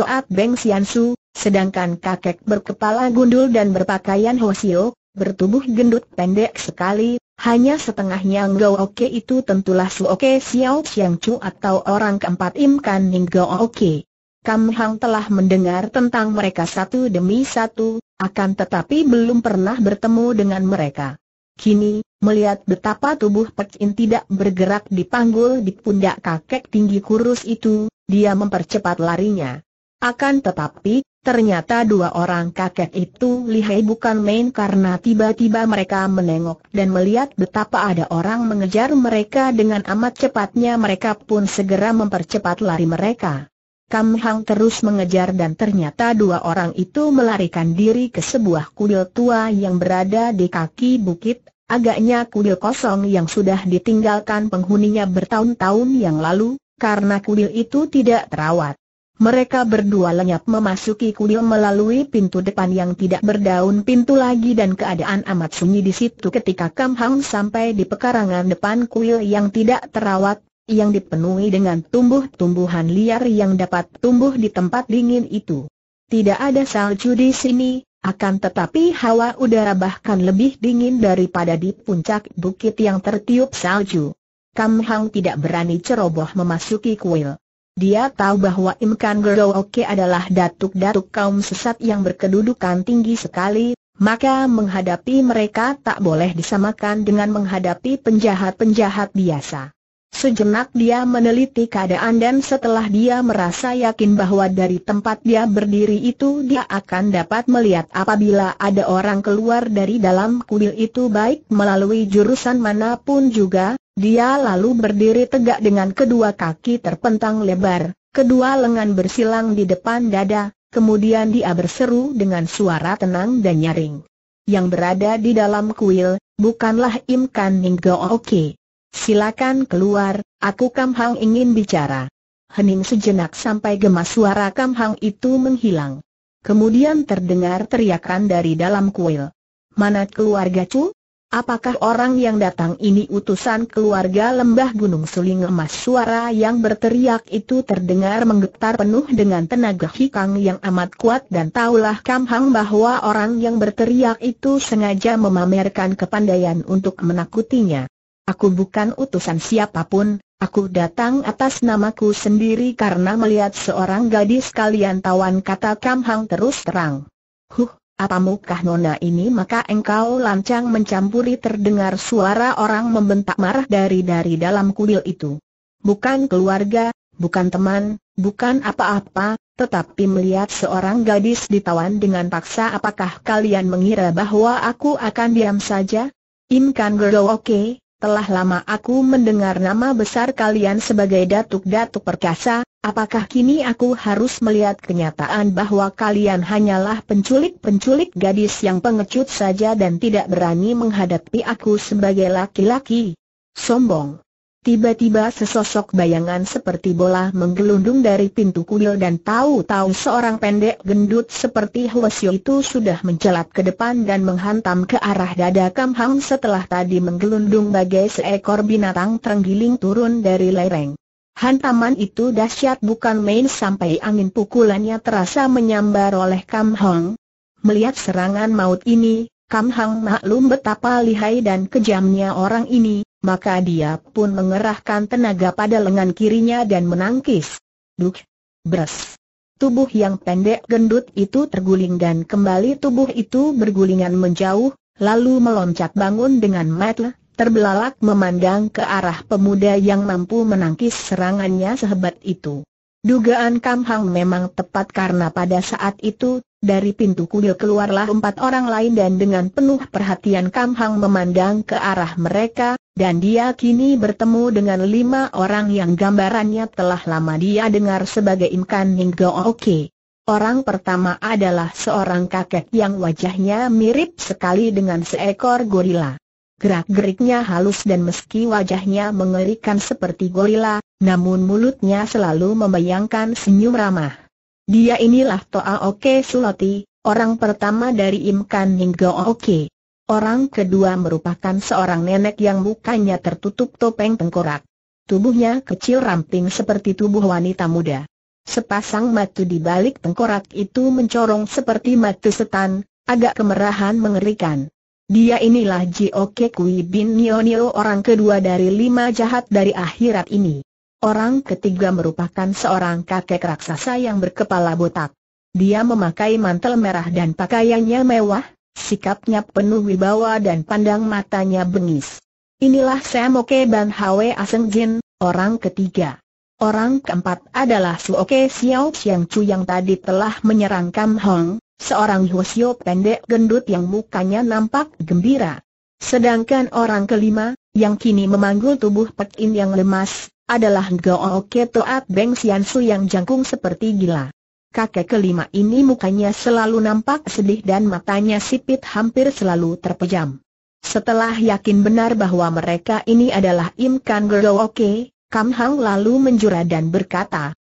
At Beng Siansu, sedangkan kakek berkepala gundul dan berpakaian Hosio, bertubuh gendut pendek sekali, hanya setengahnya Nggo Oke itu tentulah Suoke Xiao Xiang Chu atau orang keempat imkan Kan Nggo Oke. Kam Hang telah mendengar tentang mereka satu demi satu, akan tetapi belum pernah bertemu dengan mereka. Kini, melihat betapa tubuh Pekin tidak bergerak di panggul di pundak kakek tinggi kurus itu, dia mempercepat larinya. Akan tetapi, ternyata dua orang kakek itu lihai bukan main karena tiba-tiba mereka menengok dan melihat betapa ada orang mengejar mereka dengan amat cepatnya mereka pun segera mempercepat lari mereka. Kam Hang terus mengejar dan ternyata dua orang itu melarikan diri ke sebuah kuil tua yang berada di kaki bukit, agaknya kuil kosong yang sudah ditinggalkan penghuninya bertahun-tahun yang lalu, karena kuil itu tidak terawat. Mereka berdua lenyap memasuki kuil melalui pintu depan yang tidak berdaun pintu lagi dan keadaan amat sunyi di situ ketika Kam Hang sampai di pekarangan depan kuil yang tidak terawat, yang dipenuhi dengan tumbuh-tumbuhan liar yang dapat tumbuh di tempat dingin itu. Tidak ada salju di sini, akan tetapi hawa udara bahkan lebih dingin daripada di puncak bukit yang tertiup salju. Kam Hang tidak berani ceroboh memasuki kuil. Dia tahu bahwa Im Kan Gero Oke adalah datuk-datuk kaum sesat yang berkedudukan tinggi sekali, maka menghadapi mereka tak boleh disamakan dengan menghadapi penjahat-penjahat biasa. Sejenak dia meneliti keadaan dan setelah dia merasa yakin bahwa dari tempat dia berdiri itu dia akan dapat melihat apabila ada orang keluar dari dalam kuil itu baik melalui jurusan manapun juga, dia lalu berdiri tegak dengan kedua kaki terpentang lebar, kedua lengan bersilang di depan dada, kemudian dia berseru dengan suara tenang dan nyaring. Yang berada di dalam kuil, bukanlah imkan ningga Oke. Silakan keluar, aku Kam Hang ingin bicara. Hening sejenak sampai gemas suara Kam Hang itu menghilang. Kemudian terdengar teriakan dari dalam kuil. Mana keluarga Chu? Apakah orang yang datang ini utusan keluarga lembah Gunung Suling Emas? Suara yang berteriak itu terdengar menggetar penuh dengan tenaga hikang yang amat kuat dan taulah Kam Hang bahwa orang yang berteriak itu sengaja memamerkan kepandaian untuk menakutinya. Aku bukan utusan siapapun, aku datang atas namaku sendiri karena melihat seorang gadis kalian tawan kata Kam Hang terus terang. Huh, apa mukah nona ini maka engkau lancang mencampuri terdengar suara orang membentak marah dari-dari dalam kuil itu. Bukan keluarga, bukan teman, bukan apa-apa, tetapi melihat seorang gadis ditawan dengan paksa apakah kalian mengira bahwa aku akan diam saja? Imkan Gerdo oke, okay, telah lama aku mendengar nama besar kalian sebagai datuk-datuk perkasa, apakah kini aku harus melihat kenyataan bahwa kalian hanyalah penculik-penculik gadis yang pengecut saja dan tidak berani menghadapi aku sebagai laki-laki? Sombong. Tiba-tiba sesosok bayangan seperti bola menggelundung dari pintu kuil dan tahu-tahu seorang pendek gendut seperti Huasio itu sudah menjelat ke depan dan menghantam ke arah dada Kam Hang setelah tadi menggelundung bagai seekor binatang terenggiling turun dari lereng. Hantaman itu dahsyat bukan main sampai angin pukulannya terasa menyambar oleh Kam Hong. Melihat serangan maut ini, Kam Hang maklum betapa lihai dan kejamnya orang ini, maka dia pun mengerahkan tenaga pada lengan kirinya dan menangkis. Duk! Bres! Tubuh yang pendek gendut itu terguling dan kembali tubuh itu bergulingan menjauh, lalu meloncat bangun dengan mata terbelalak memandang ke arah pemuda yang mampu menangkis serangannya sehebat itu. Dugaan Kam Hang memang tepat karena pada saat itu, dari pintu kuil keluarlah empat orang lain dan dengan penuh perhatian Kam Hang memandang ke arah mereka, dan dia kini bertemu dengan lima orang yang gambarannya telah lama dia dengar sebagai Imkan Ninggo Oke. Orang pertama adalah seorang kakek yang wajahnya mirip sekali dengan seekor gorila. Gerak-geriknya halus dan meski wajahnya mengerikan seperti gorila, namun mulutnya selalu membayangkan senyum ramah. Dia inilah Toa Oke Suloti, orang pertama dari Imkan Ninggo Oke. Orang kedua merupakan seorang nenek yang mukanya tertutup topeng tengkorak. Tubuhnya kecil ramping seperti tubuh wanita muda. Sepasang mata di balik tengkorak itu mencorong seperti mata setan, agak kemerahan mengerikan. Dia inilah Jioke Kui Bin Nio Nio orang kedua dari lima jahat dari akhirat ini. Orang ketiga merupakan seorang kakek raksasa yang berkepala botak. Dia memakai mantel merah dan pakaiannya mewah, sikapnya penuh wibawa dan pandang matanya bengis. Inilah Samoke Ban Hwe Aseng Jin, orang ketiga. Orang keempat adalah Suoke Xiao Xiang Chu yang tadi telah menyerang Kam Hong, seorang Hwasyo pendek gendut yang mukanya nampak gembira. Sedangkan orang kelima, yang kini memanggul tubuh Pek In yang lemas, adalah Ngao Ketoat Beng Sian Su yang jangkung seperti gila. Kakek kelima ini mukanya selalu nampak sedih dan matanya sipit hampir selalu terpejam. Setelah yakin benar bahwa mereka ini adalah Im Kan Oke, Kam Hang lalu menjura dan berkata,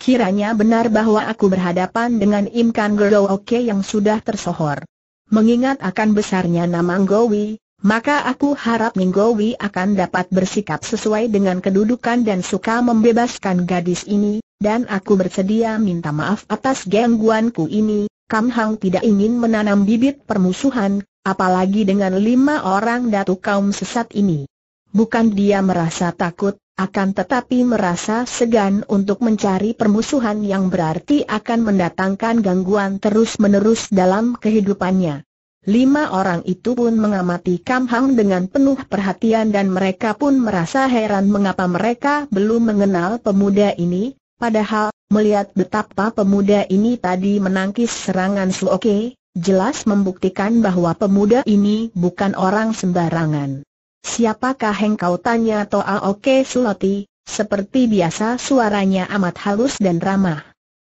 Kiranya benar bahwa aku berhadapan dengan Im Kan Oke yang sudah tersohor. Mengingat akan besarnya nama Ngowi, maka aku harap Ninggowi akan dapat bersikap sesuai dengan kedudukan dan suka membebaskan gadis ini, dan aku bersedia minta maaf atas gangguanku ini. Kam Hang tidak ingin menanam bibit permusuhan, apalagi dengan lima orang datu kaum sesat ini. Bukan dia merasa takut, akan tetapi merasa segan untuk mencari permusuhan yang berarti akan mendatangkan gangguan terus-menerus dalam kehidupannya. Lima orang itu pun mengamati Kam Hang dengan penuh perhatian dan mereka pun merasa heran mengapa mereka belum mengenal pemuda ini, padahal, melihat betapa pemuda ini tadi menangkis serangan Sloke, jelas membuktikan bahwa pemuda ini bukan orang sembarangan. Siapakah engkau tanya Toa Oke Suloti, seperti biasa suaranya amat halus dan ramah.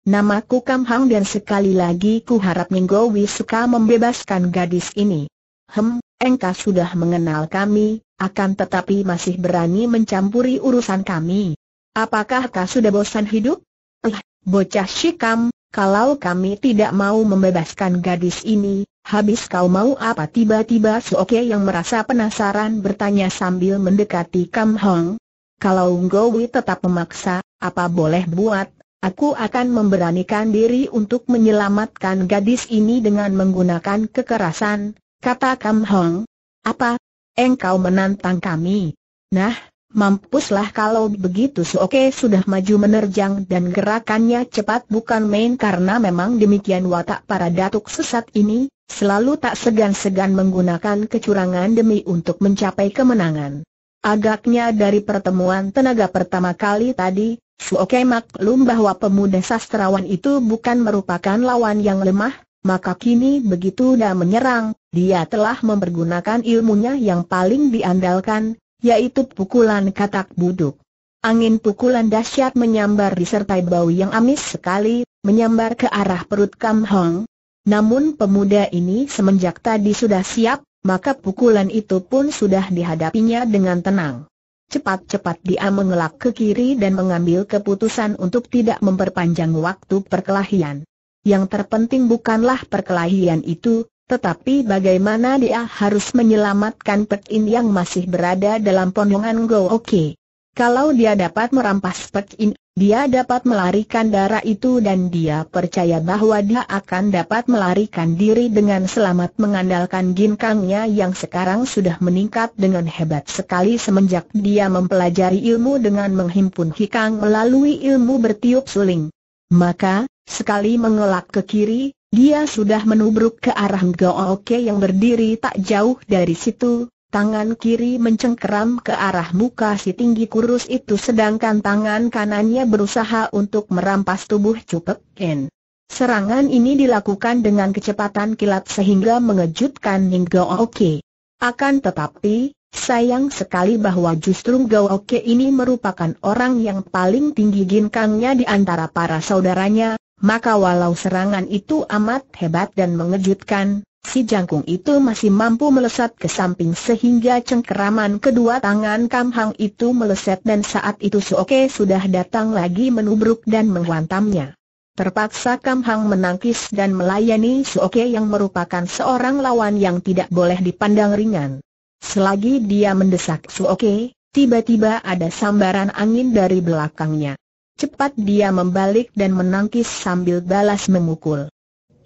Namaku Kam Hang dan sekali lagi ku harap Wi suka membebaskan gadis ini. Hem, engkau sudah mengenal kami, akan tetapi masih berani mencampuri urusan kami. Apakah kau sudah bosan hidup? Eh, bocah Shikam, kalau kami tidak mau membebaskan gadis ini, habis kau mau apa? Tiba-tiba Soke yang merasa penasaran bertanya sambil mendekati Kam Hong. Kalau Nggowi tetap memaksa, apa boleh buat? Aku akan memberanikan diri untuk menyelamatkan gadis ini dengan menggunakan kekerasan, kata Kam Hong. Apa? Engkau menantang kami? Nah, mampuslah kalau begitu Suoke sudah maju menerjang dan gerakannya cepat bukan main karena memang demikian watak para datuk sesat ini, selalu tak segan-segan menggunakan kecurangan demi untuk mencapai kemenangan. Agaknya dari pertemuan tenaga pertama kali tadi, Oke maklum bahwa pemuda sastrawan itu bukan merupakan lawan yang lemah, maka kini begitu dah menyerang, dia telah mempergunakan ilmunya yang paling diandalkan, yaitu pukulan katak buduk. Angin pukulan dahsyat menyambar disertai bau yang amis sekali, menyambar ke arah perut Kam Hong. Namun pemuda ini semenjak tadi sudah siap, maka pukulan itu pun sudah dihadapinya dengan tenang. Cepat-cepat dia mengelak ke kiri dan mengambil keputusan untuk tidak memperpanjang waktu perkelahian. Yang terpenting bukanlah perkelahian itu, tetapi bagaimana dia harus menyelamatkan Pek yang masih berada dalam pondongan Go Oke. Kalau dia dapat merampas Pek dia dapat melarikan darah itu dan dia percaya bahwa dia akan dapat melarikan diri dengan selamat mengandalkan ginkangnya yang sekarang sudah meningkat dengan hebat sekali semenjak dia mempelajari ilmu dengan menghimpun hikang melalui ilmu bertiup suling. Maka, sekali mengelak ke kiri, dia sudah menubruk ke arah Gao yang berdiri tak jauh dari situ, Tangan kiri mencengkeram ke arah muka si tinggi kurus itu sedangkan tangan kanannya berusaha untuk merampas tubuh Cupek Ken. Serangan ini dilakukan dengan kecepatan kilat sehingga mengejutkan Ning Oke. Akan tetapi, Sayang sekali bahwa justru Oke ini merupakan orang yang paling tinggi ginkangnya di antara para saudaranya, maka walau serangan itu amat hebat dan mengejutkan, Si jangkung itu masih mampu melesat ke samping sehingga cengkeraman kedua tangan Kam Hang itu meleset dan saat itu Oke sudah datang lagi menubruk dan menghantamnya. Terpaksa Kam Hang menangkis dan melayani Oke yang merupakan seorang lawan yang tidak boleh dipandang ringan. Selagi dia mendesak Oke, tiba-tiba ada sambaran angin dari belakangnya. Cepat dia membalik dan menangkis sambil balas memukul.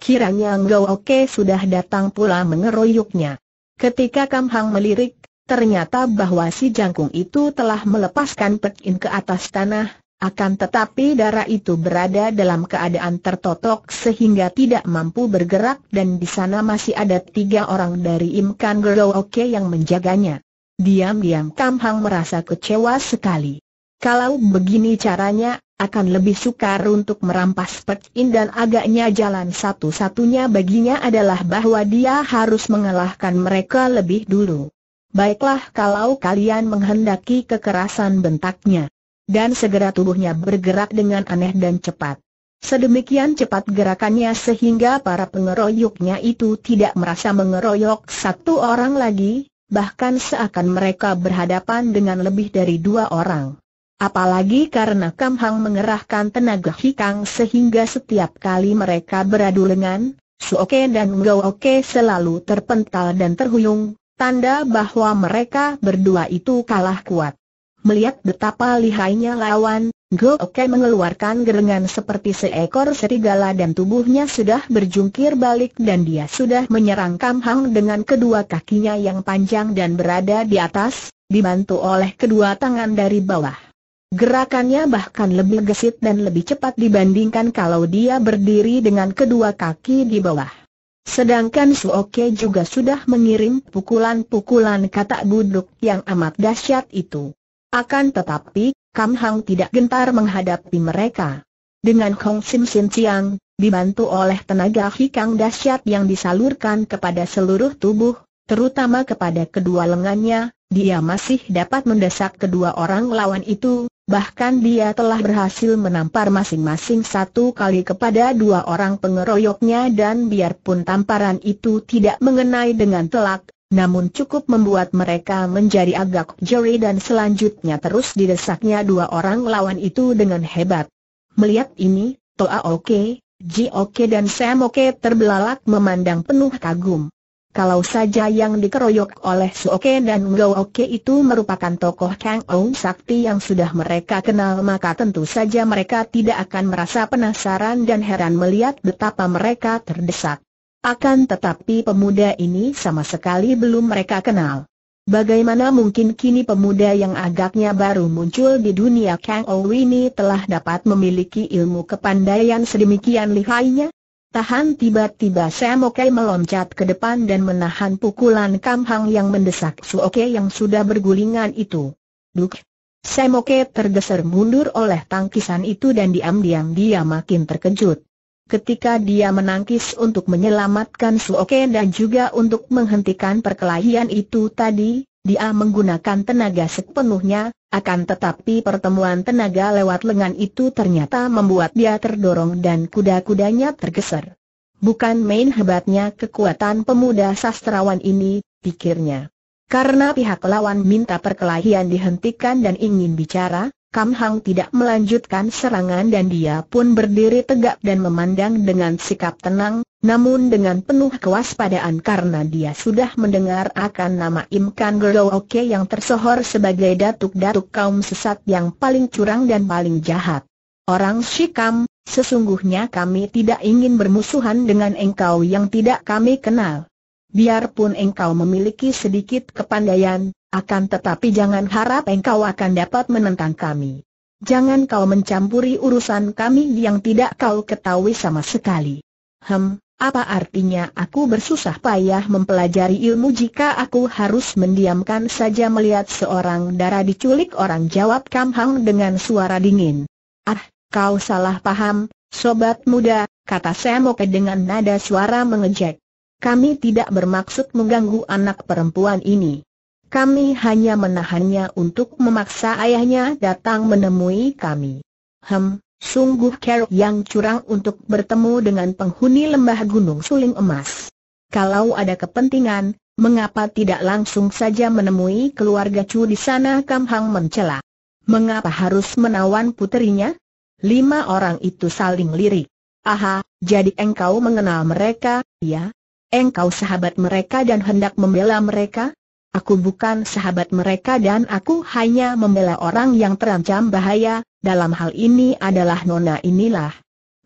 Kiranya ngau Oke sudah datang pula mengeroyoknya. Ketika Kam Hang melirik, ternyata bahwa si jangkung itu telah melepaskan pekin ke atas tanah, akan tetapi darah itu berada dalam keadaan tertotok sehingga tidak mampu bergerak dan di sana masih ada tiga orang dari Imkan ngau Oke yang menjaganya. Diam-diam Kam Hang merasa kecewa sekali. Kalau begini caranya, akan lebih sukar untuk merampas Pekin dan agaknya jalan satu-satunya baginya adalah bahwa dia harus mengalahkan mereka lebih dulu. Baiklah kalau kalian menghendaki kekerasan bentaknya. Dan segera tubuhnya bergerak dengan aneh dan cepat. Sedemikian cepat gerakannya sehingga para pengeroyoknya itu tidak merasa mengeroyok satu orang lagi, bahkan seakan mereka berhadapan dengan lebih dari dua orang. Apalagi karena Kam Hang mengerahkan tenaga hikang sehingga setiap kali mereka beradu lengan, Suoke dan Oke selalu terpental dan terhuyung, tanda bahwa mereka berdua itu kalah kuat. Melihat betapa lihainya lawan, Oke mengeluarkan gerengan seperti seekor serigala dan tubuhnya sudah berjungkir balik dan dia sudah menyerang Kam Hang dengan kedua kakinya yang panjang dan berada di atas, dibantu oleh kedua tangan dari bawah. Gerakannya bahkan lebih gesit dan lebih cepat dibandingkan kalau dia berdiri dengan kedua kaki di bawah. Sedangkan Suoke juga sudah mengirim pukulan-pukulan katak buduk yang amat dahsyat itu. Akan tetapi, Kam Hang tidak gentar menghadapi mereka. Dengan Kong Sim Sin Chiang, dibantu oleh tenaga hikang dahsyat yang disalurkan kepada seluruh tubuh, terutama kepada kedua lengannya, dia masih dapat mendesak kedua orang lawan itu, bahkan dia telah berhasil menampar masing-masing satu kali kepada dua orang pengeroyoknya dan biarpun tamparan itu tidak mengenai dengan telak, namun cukup membuat mereka menjadi agak jeri dan selanjutnya terus didesaknya dua orang lawan itu dengan hebat. Melihat ini, Toa Oke, Ji Oke dan Sam Oke terbelalak memandang penuh kagum. Kalau saja yang dikeroyok oleh Suoke dan Ngooke itu merupakan tokoh Kang Ou Sakti yang sudah mereka kenal maka tentu saja mereka tidak akan merasa penasaran dan heran melihat betapa mereka terdesak. Akan tetapi pemuda ini sama sekali belum mereka kenal. Bagaimana mungkin kini pemuda yang agaknya baru muncul di dunia Kang Ou ini telah dapat memiliki ilmu kepandaian sedemikian lihainya? Tahan tiba-tiba Sam Oke meloncat ke depan dan menahan pukulan Kamhang yang mendesak Su Oke yang sudah bergulingan itu. Duk! Sam Oke tergeser mundur oleh tangkisan itu dan diam-diam dia makin terkejut. Ketika dia menangkis untuk menyelamatkan Su Oke dan juga untuk menghentikan perkelahian itu tadi, dia menggunakan tenaga sepenuhnya, akan tetapi pertemuan tenaga lewat lengan itu ternyata membuat dia terdorong dan kuda-kudanya tergeser. Bukan main hebatnya kekuatan pemuda sastrawan ini, pikirnya. Karena pihak lawan minta perkelahian dihentikan dan ingin bicara, Kam Hang tidak melanjutkan serangan dan dia pun berdiri tegak dan memandang dengan sikap tenang, namun dengan penuh kewaspadaan karena dia sudah mendengar akan nama Im Kan Oke yang tersohor sebagai datuk-datuk kaum sesat yang paling curang dan paling jahat. Orang Shikam, sesungguhnya kami tidak ingin bermusuhan dengan engkau yang tidak kami kenal. Biarpun engkau memiliki sedikit kepandaian, akan tetapi jangan harap engkau akan dapat menentang kami. Jangan kau mencampuri urusan kami yang tidak kau ketahui sama sekali. Hem, apa artinya aku bersusah payah mempelajari ilmu jika aku harus mendiamkan saja melihat seorang darah diculik orang jawab Kam dengan suara dingin. Ah, kau salah paham, sobat muda, kata Semoke dengan nada suara mengejek. Kami tidak bermaksud mengganggu anak perempuan ini. Kami hanya menahannya untuk memaksa ayahnya datang menemui kami. Hem, sungguh kerok yang curang untuk bertemu dengan penghuni lembah gunung suling emas. Kalau ada kepentingan, mengapa tidak langsung saja menemui keluarga Chu di sana Kamhang mencela. Mengapa harus menawan puterinya? Lima orang itu saling lirik. Aha, jadi engkau mengenal mereka, ya? Engkau sahabat mereka dan hendak membela mereka? Aku bukan sahabat mereka dan aku hanya membela orang yang terancam bahaya, dalam hal ini adalah nona inilah.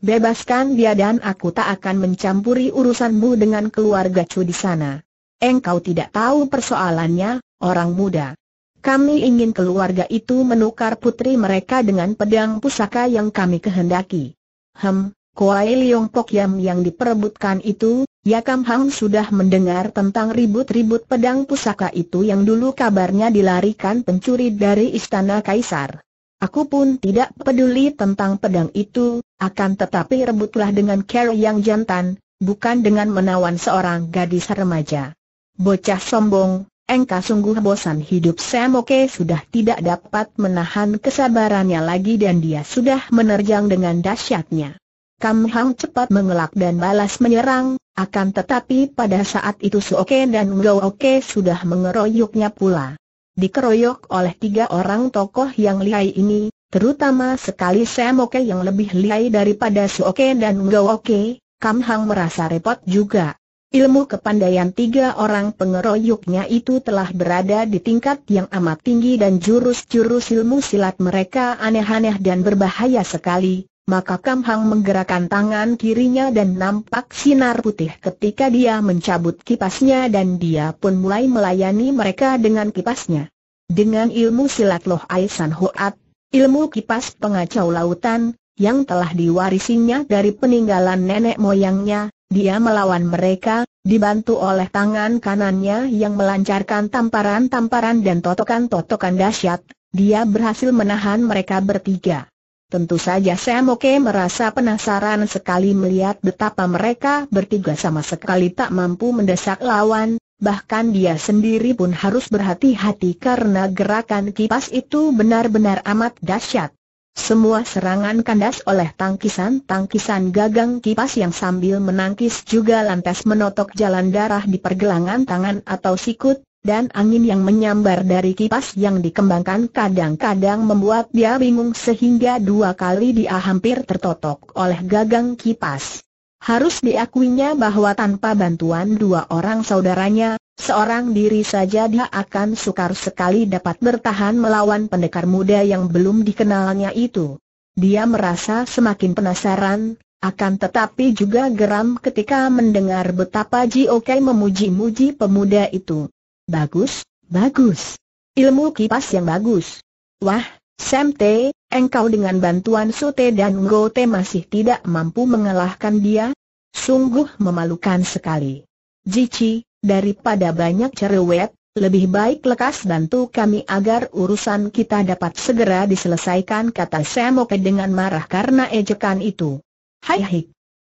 Bebaskan dia dan aku tak akan mencampuri urusanmu dengan keluarga Chu di sana. Engkau tidak tahu persoalannya, orang muda. Kami ingin keluarga itu menukar putri mereka dengan pedang pusaka yang kami kehendaki. Hem, Kuai Leong Pok Yam yang diperebutkan itu, Yakam Hang sudah mendengar tentang ribut-ribut pedang pusaka itu yang dulu kabarnya dilarikan pencuri dari istana kaisar. Aku pun tidak peduli tentang pedang itu, akan tetapi rebutlah dengan care yang jantan, bukan dengan menawan seorang gadis remaja. Bocah sombong, engkau sungguh bosan hidup Semoke sudah tidak dapat menahan kesabarannya lagi dan dia sudah menerjang dengan dahsyatnya. Kam Hang cepat mengelak dan balas menyerang, akan tetapi pada saat itu Suoke dan Ngo Oke sudah mengeroyoknya pula. Dikeroyok oleh tiga orang tokoh yang lihai ini, terutama sekali Sam Oke yang lebih lihai daripada Suoke dan Ngo Oke, Kam Hang merasa repot juga. Ilmu kepandaian tiga orang pengeroyoknya itu telah berada di tingkat yang amat tinggi dan jurus-jurus ilmu silat mereka aneh-aneh dan berbahaya sekali, maka Kam Hang menggerakkan tangan kirinya dan nampak sinar putih ketika dia mencabut kipasnya dan dia pun mulai melayani mereka dengan kipasnya. Dengan ilmu silat Loh Aisan Hoat, ilmu kipas pengacau lautan, yang telah diwarisinya dari peninggalan nenek moyangnya, dia melawan mereka, dibantu oleh tangan kanannya yang melancarkan tamparan-tamparan dan totokan-totokan dahsyat, dia berhasil menahan mereka bertiga. Tentu saja Sam Oke merasa penasaran sekali melihat betapa mereka bertiga sama sekali tak mampu mendesak lawan, bahkan dia sendiri pun harus berhati-hati karena gerakan kipas itu benar-benar amat dahsyat. Semua serangan kandas oleh tangkisan-tangkisan gagang kipas yang sambil menangkis juga lantas menotok jalan darah di pergelangan tangan atau sikut, dan angin yang menyambar dari kipas yang dikembangkan kadang-kadang membuat dia bingung sehingga dua kali dia hampir tertotok oleh gagang kipas. Harus diakuinya bahwa tanpa bantuan dua orang saudaranya, seorang diri saja dia akan sukar sekali dapat bertahan melawan pendekar muda yang belum dikenalnya itu. Dia merasa semakin penasaran, akan tetapi juga geram ketika mendengar betapa Ji Okai memuji-muji pemuda itu. Bagus, bagus. Ilmu kipas yang bagus. Wah, Sam T, engkau dengan bantuan Sute dan Ngo T masih tidak mampu mengalahkan dia? Sungguh memalukan sekali. Jici, daripada banyak cerewet, lebih baik lekas bantu kami agar urusan kita dapat segera diselesaikan kata Oke dengan marah karena ejekan itu. Hai hai.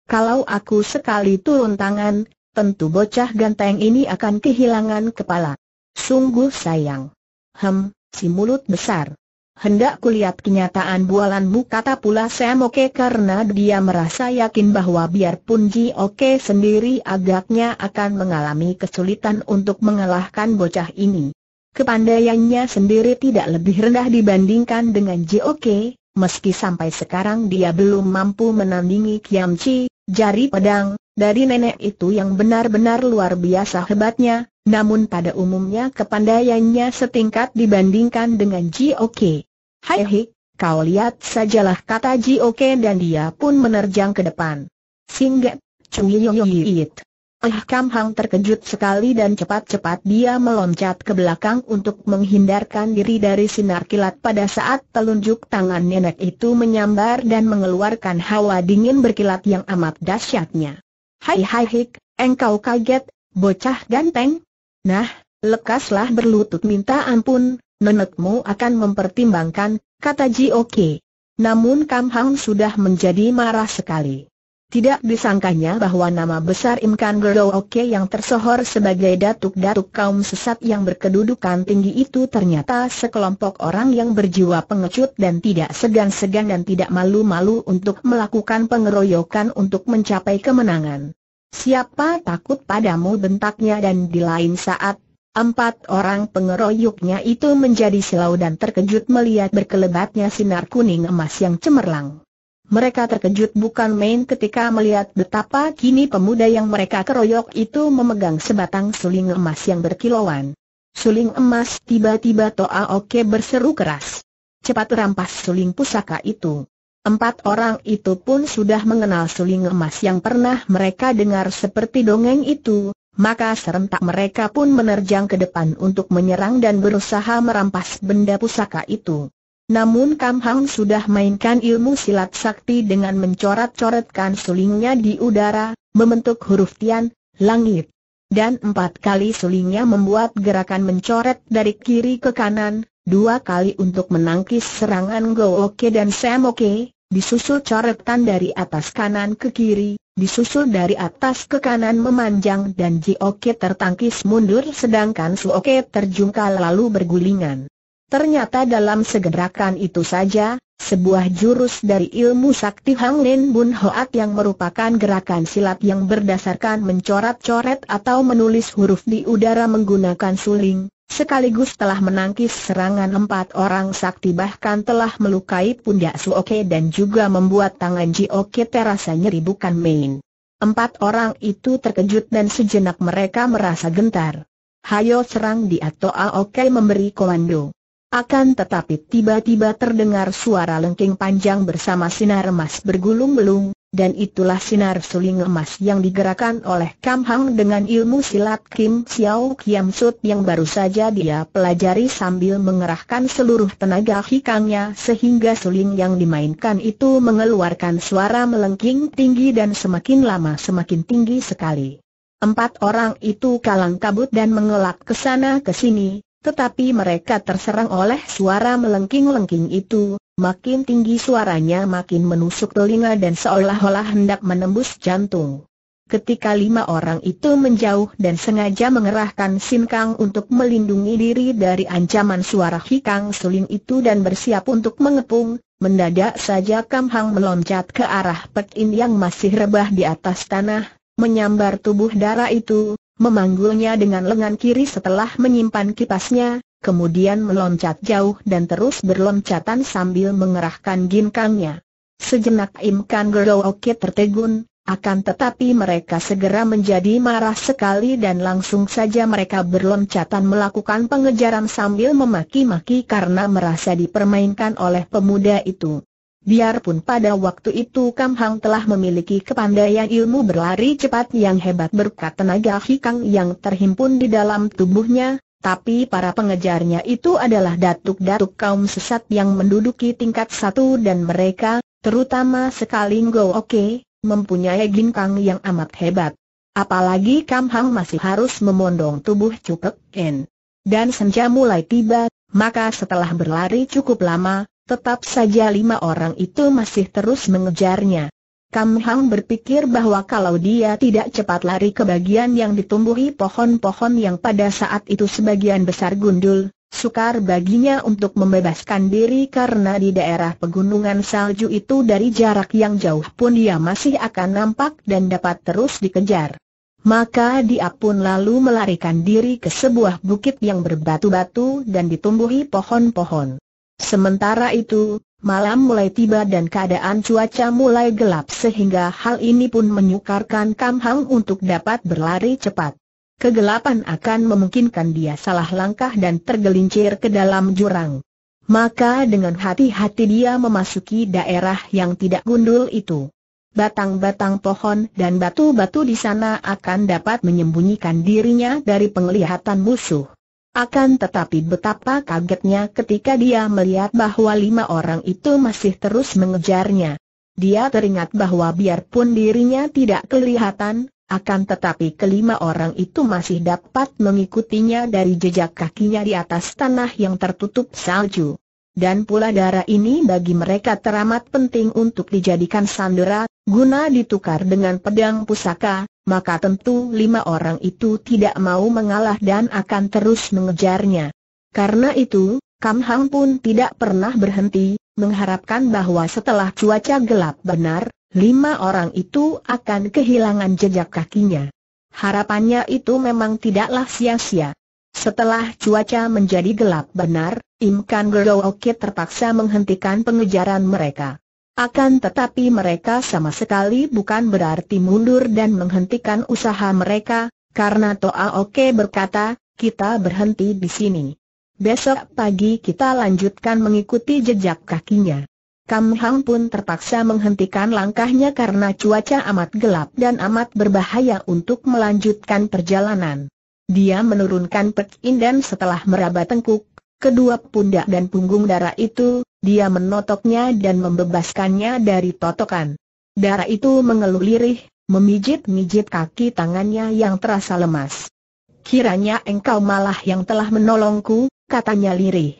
Kalau aku sekali turun tangan, tentu bocah ganteng ini akan kehilangan kepala. Sungguh sayang. Hem, si mulut besar. Hendak kulihat kenyataan bualanmu kata pula Sam Oke karena dia merasa yakin bahwa biarpun Ji Oke sendiri agaknya akan mengalami kesulitan untuk mengalahkan bocah ini. Kepandaiannya sendiri tidak lebih rendah dibandingkan dengan Ji Oke, meski sampai sekarang dia belum mampu menandingi Kiam Chi, jari pedang, dari nenek itu yang benar-benar luar biasa hebatnya, namun pada umumnya kepandaiannya setingkat dibandingkan dengan Jioke. Hai hei, kau lihat sajalah kata Jioke dan dia pun menerjang ke depan. yong cungyoyoyit. Eh Kam Hang terkejut sekali dan cepat-cepat dia meloncat ke belakang untuk menghindarkan diri dari sinar kilat pada saat telunjuk tangan nenek itu menyambar dan mengeluarkan hawa dingin berkilat yang amat dahsyatnya. Hai hai hik, engkau kaget, bocah ganteng? Nah, lekaslah berlutut minta ampun, nenekmu akan mempertimbangkan, kata Ji Oke. Namun Kam Hang sudah menjadi marah sekali. Tidak disangkanya bahwa nama besar Imkan Gerooke yang tersohor sebagai datuk-datuk kaum sesat yang berkedudukan tinggi itu ternyata sekelompok orang yang berjiwa pengecut dan tidak segan-segan dan tidak malu-malu untuk melakukan pengeroyokan untuk mencapai kemenangan. Siapa takut padamu bentaknya dan di lain saat, empat orang pengeroyoknya itu menjadi silau dan terkejut melihat berkelebatnya sinar kuning emas yang cemerlang. Mereka terkejut bukan main ketika melihat betapa kini pemuda yang mereka keroyok itu memegang sebatang suling emas yang berkilauan. Suling emas tiba-tiba Toa Oke berseru keras. Cepat rampas suling pusaka itu. Empat orang itu pun sudah mengenal suling emas yang pernah mereka dengar seperti dongeng itu, maka serentak mereka pun menerjang ke depan untuk menyerang dan berusaha merampas benda pusaka itu. Namun Kam Hang sudah mainkan ilmu silat sakti dengan mencoret-coretkan sulingnya di udara, membentuk huruf Tian, langit. Dan empat kali sulingnya membuat gerakan mencoret dari kiri ke kanan, dua kali untuk menangkis serangan Go Oke dan Sam Oke, disusul coretan dari atas kanan ke kiri, disusul dari atas ke kanan memanjang dan Ji Oke tertangkis mundur sedangkan Su Oke terjungkal lalu bergulingan. Ternyata dalam segerakan itu saja, sebuah jurus dari ilmu sakti Hang Lin Bun Hoat yang merupakan gerakan silat yang berdasarkan mencoret-coret atau menulis huruf di udara menggunakan suling, sekaligus telah menangkis serangan empat orang sakti bahkan telah melukai pundak Suoke dan juga membuat tangan Oke terasa nyeri bukan main. Empat orang itu terkejut dan sejenak mereka merasa gentar. Hayo serang dia Toa Oke memberi komando. Akan tetapi tiba-tiba terdengar suara lengking panjang bersama sinar emas bergulung-belung, dan itulah sinar suling emas yang digerakkan oleh Kam Hang dengan ilmu silat Kim Xiao Kiam Sut yang baru saja dia pelajari sambil mengerahkan seluruh tenaga hikangnya sehingga suling yang dimainkan itu mengeluarkan suara melengking tinggi dan semakin lama semakin tinggi sekali. Empat orang itu kalang kabut dan mengelak ke sana ke sini, tetapi mereka terserang oleh suara melengking-lengking itu, makin tinggi suaranya makin menusuk telinga dan seolah-olah hendak menembus jantung. Ketika lima orang itu menjauh dan sengaja mengerahkan sinkang untuk melindungi diri dari ancaman suara hikang suling itu dan bersiap untuk mengepung, mendadak saja Kam Hang meloncat ke arah Pek In yang masih rebah di atas tanah, menyambar tubuh darah itu, memanggulnya dengan lengan kiri setelah menyimpan kipasnya, kemudian meloncat jauh dan terus berloncatan sambil mengerahkan ginkangnya. Sejenak Im Kan Oke tertegun, akan tetapi mereka segera menjadi marah sekali dan langsung saja mereka berloncatan melakukan pengejaran sambil memaki-maki karena merasa dipermainkan oleh pemuda itu. Biarpun pada waktu itu Kam Hang telah memiliki kepandaian ilmu berlari cepat yang hebat berkat tenaga hikang yang terhimpun di dalam tubuhnya, tapi para pengejarnya itu adalah datuk-datuk kaum sesat yang menduduki tingkat satu dan mereka, terutama sekali Ngo Oke, mempunyai ginkang yang amat hebat. Apalagi Kam Hang masih harus memondong tubuh cukup En. Dan senja mulai tiba, maka setelah berlari cukup lama, Tetap saja lima orang itu masih terus mengejarnya. Kam Hang berpikir bahwa kalau dia tidak cepat lari ke bagian yang ditumbuhi pohon-pohon yang pada saat itu sebagian besar gundul, sukar baginya untuk membebaskan diri karena di daerah pegunungan salju itu dari jarak yang jauh pun dia masih akan nampak dan dapat terus dikejar. Maka dia pun lalu melarikan diri ke sebuah bukit yang berbatu-batu dan ditumbuhi pohon-pohon. Sementara itu, malam mulai tiba dan keadaan cuaca mulai gelap sehingga hal ini pun menyukarkan Kam Hang untuk dapat berlari cepat. Kegelapan akan memungkinkan dia salah langkah dan tergelincir ke dalam jurang. Maka dengan hati-hati dia memasuki daerah yang tidak gundul itu. Batang-batang pohon dan batu-batu di sana akan dapat menyembunyikan dirinya dari penglihatan musuh. Akan tetapi betapa kagetnya ketika dia melihat bahwa lima orang itu masih terus mengejarnya. Dia teringat bahwa biarpun dirinya tidak kelihatan, akan tetapi kelima orang itu masih dapat mengikutinya dari jejak kakinya di atas tanah yang tertutup salju. Dan pula darah ini bagi mereka teramat penting untuk dijadikan sandera, guna ditukar dengan pedang pusaka, maka tentu lima orang itu tidak mau mengalah dan akan terus mengejarnya. Karena itu, Kam Hang pun tidak pernah berhenti, mengharapkan bahwa setelah cuaca gelap benar, lima orang itu akan kehilangan jejak kakinya. Harapannya itu memang tidaklah sia-sia. Setelah cuaca menjadi gelap benar, Im Kang Gerowokit terpaksa menghentikan pengejaran mereka. Akan tetapi mereka sama sekali bukan berarti mundur dan menghentikan usaha mereka, karena Toa Oke berkata, kita berhenti di sini. Besok pagi kita lanjutkan mengikuti jejak kakinya. Kam Hang pun terpaksa menghentikan langkahnya karena cuaca amat gelap dan amat berbahaya untuk melanjutkan perjalanan. Dia menurunkan in dan setelah meraba tengkuk, kedua pundak dan punggung darah itu, dia menotoknya dan membebaskannya dari totokan. Darah itu mengeluh lirih, memijit-mijit kaki tangannya yang terasa lemas. Kiranya engkau malah yang telah menolongku, katanya lirih.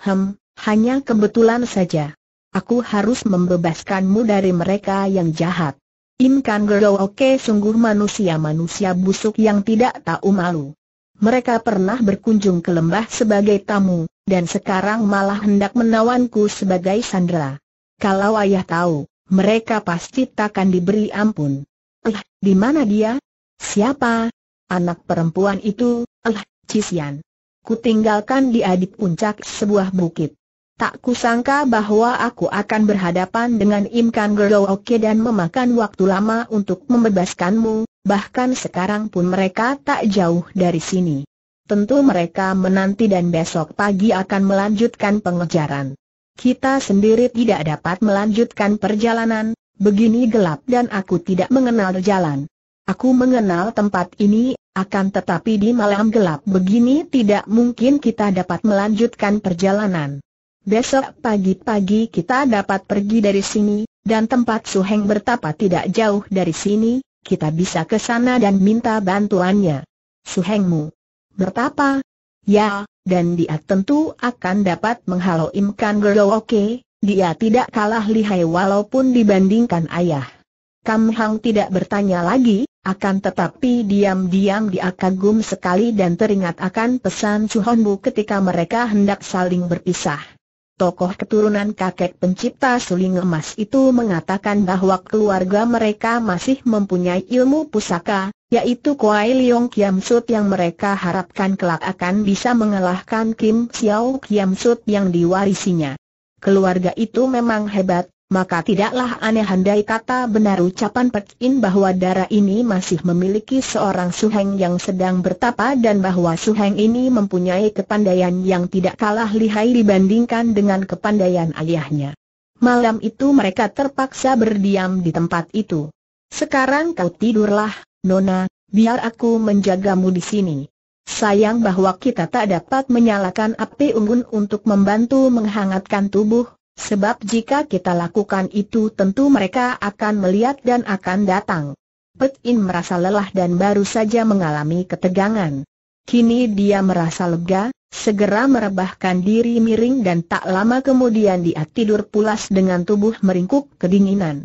Hem, hanya kebetulan saja. Aku harus membebaskanmu dari mereka yang jahat. Im Kan Oke sungguh manusia-manusia busuk yang tidak tahu malu. Mereka pernah berkunjung ke lembah sebagai tamu, dan sekarang malah hendak menawanku sebagai sandera. Kalau ayah tahu, mereka pasti takkan diberi ampun. Eh, di mana dia? Siapa? Anak perempuan itu, eh, Cisian. Ku tinggalkan dia di puncak sebuah bukit. Tak kusangka bahwa aku akan berhadapan dengan Imkan Gerooke dan memakan waktu lama untuk membebaskanmu, bahkan sekarang pun mereka tak jauh dari sini. Tentu mereka menanti dan besok pagi akan melanjutkan pengejaran. Kita sendiri tidak dapat melanjutkan perjalanan, begini gelap dan aku tidak mengenal jalan. Aku mengenal tempat ini, akan tetapi di malam gelap begini tidak mungkin kita dapat melanjutkan perjalanan. Besok pagi-pagi kita dapat pergi dari sini, dan tempat Suheng bertapa tidak jauh dari sini, kita bisa ke sana dan minta bantuannya. Suhengmu. Bertapa? Ya, dan dia tentu akan dapat menghalau Imkan gelo Oke, dia tidak kalah lihai walaupun dibandingkan ayah. Kam Hang tidak bertanya lagi, akan tetapi diam-diam dia kagum sekali dan teringat akan pesan Chu ketika mereka hendak saling berpisah tokoh keturunan kakek pencipta suling emas itu mengatakan bahwa keluarga mereka masih mempunyai ilmu pusaka, yaitu Kuai Leong Kiam Sut yang mereka harapkan kelak akan bisa mengalahkan Kim Xiao Kiam Sut yang diwarisinya. Keluarga itu memang hebat, maka tidaklah aneh handai kata benar ucapan Pek In bahwa darah ini masih memiliki seorang suheng yang sedang bertapa dan bahwa suheng ini mempunyai kepandaian yang tidak kalah lihai dibandingkan dengan kepandaian ayahnya. Malam itu mereka terpaksa berdiam di tempat itu. Sekarang kau tidurlah, Nona, biar aku menjagamu di sini. Sayang bahwa kita tak dapat menyalakan api unggun untuk membantu menghangatkan tubuh, Sebab jika kita lakukan itu tentu mereka akan melihat dan akan datang. Pet In merasa lelah dan baru saja mengalami ketegangan. Kini dia merasa lega, segera merebahkan diri miring dan tak lama kemudian dia tidur pulas dengan tubuh meringkuk kedinginan.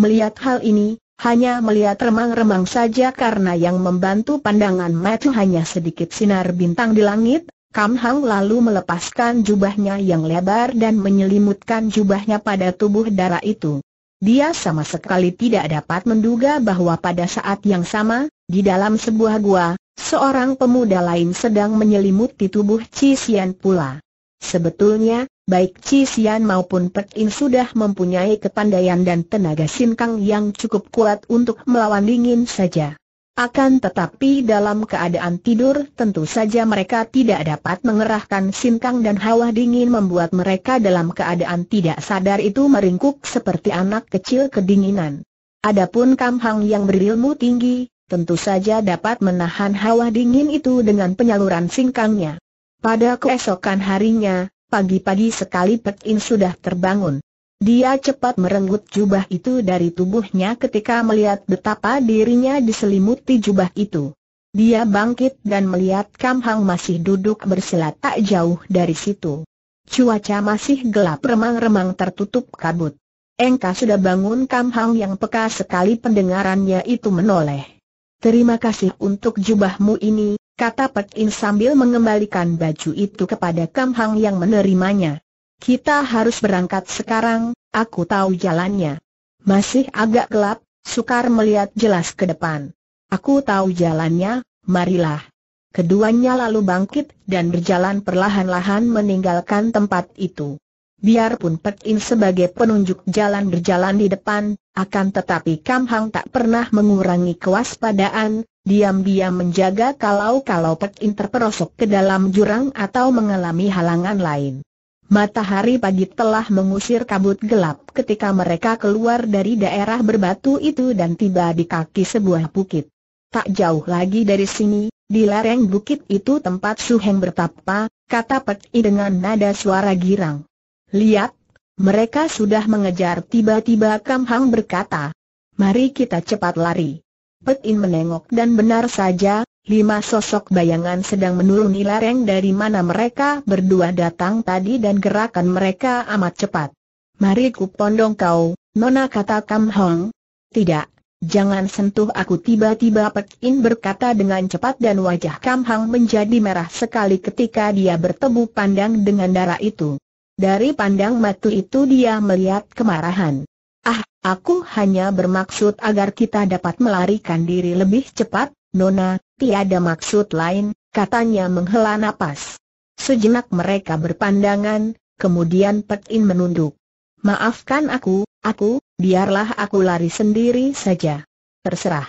Melihat hal ini, hanya melihat remang-remang saja karena yang membantu pandangan Matthew hanya sedikit sinar bintang di langit, Kam Hang lalu melepaskan jubahnya yang lebar dan menyelimutkan jubahnya pada tubuh darah itu. Dia sama sekali tidak dapat menduga bahwa pada saat yang sama, di dalam sebuah gua, seorang pemuda lain sedang menyelimuti tubuh Cisian pula. Sebetulnya, baik Cisian maupun Pek In sudah mempunyai kepandaian dan tenaga sinkang yang cukup kuat untuk melawan dingin saja. Akan tetapi dalam keadaan tidur tentu saja mereka tidak dapat mengerahkan sinkang dan hawa dingin membuat mereka dalam keadaan tidak sadar itu meringkuk seperti anak kecil kedinginan. Adapun Kam Hang yang berilmu tinggi, tentu saja dapat menahan hawa dingin itu dengan penyaluran sinkangnya. Pada keesokan harinya, pagi-pagi sekali Pek In sudah terbangun. Dia cepat merenggut jubah itu dari tubuhnya ketika melihat betapa dirinya diselimuti jubah itu. Dia bangkit dan melihat Kam Hang masih duduk bersila tak jauh dari situ. Cuaca masih gelap remang-remang tertutup kabut. Engka sudah bangun Kam Hang yang peka sekali pendengarannya itu menoleh. Terima kasih untuk jubahmu ini, kata Pek In sambil mengembalikan baju itu kepada Kam Hang yang menerimanya. Kita harus berangkat sekarang, aku tahu jalannya. Masih agak gelap, Sukar melihat jelas ke depan. Aku tahu jalannya, marilah. Keduanya lalu bangkit dan berjalan perlahan-lahan meninggalkan tempat itu. Biarpun Pek In sebagai penunjuk jalan berjalan di depan, akan tetapi Kam Hang tak pernah mengurangi kewaspadaan, diam-diam menjaga kalau-kalau Pek In terperosok ke dalam jurang atau mengalami halangan lain. Matahari pagi telah mengusir kabut gelap ketika mereka keluar dari daerah berbatu itu dan tiba di kaki sebuah bukit. Tak jauh lagi dari sini, di lereng bukit itu tempat Suheng bertapa, kata peti dengan nada suara girang. Lihat, mereka sudah mengejar tiba-tiba kamhang berkata. Mari kita cepat lari. Petin menengok dan benar saja, lima sosok bayangan sedang menuruni lereng dari mana mereka berdua datang tadi dan gerakan mereka amat cepat. Mari ku pondong kau, Nona kata Kam Hong. Tidak, jangan sentuh aku tiba-tiba Pek In berkata dengan cepat dan wajah Kam Hong menjadi merah sekali ketika dia bertemu pandang dengan darah itu. Dari pandang matu itu dia melihat kemarahan. Ah, aku hanya bermaksud agar kita dapat melarikan diri lebih cepat, Nona, Tiada maksud lain, katanya menghela nafas. Sejenak mereka berpandangan, kemudian Pek In menunduk. Maafkan aku, aku, biarlah aku lari sendiri saja. Terserah.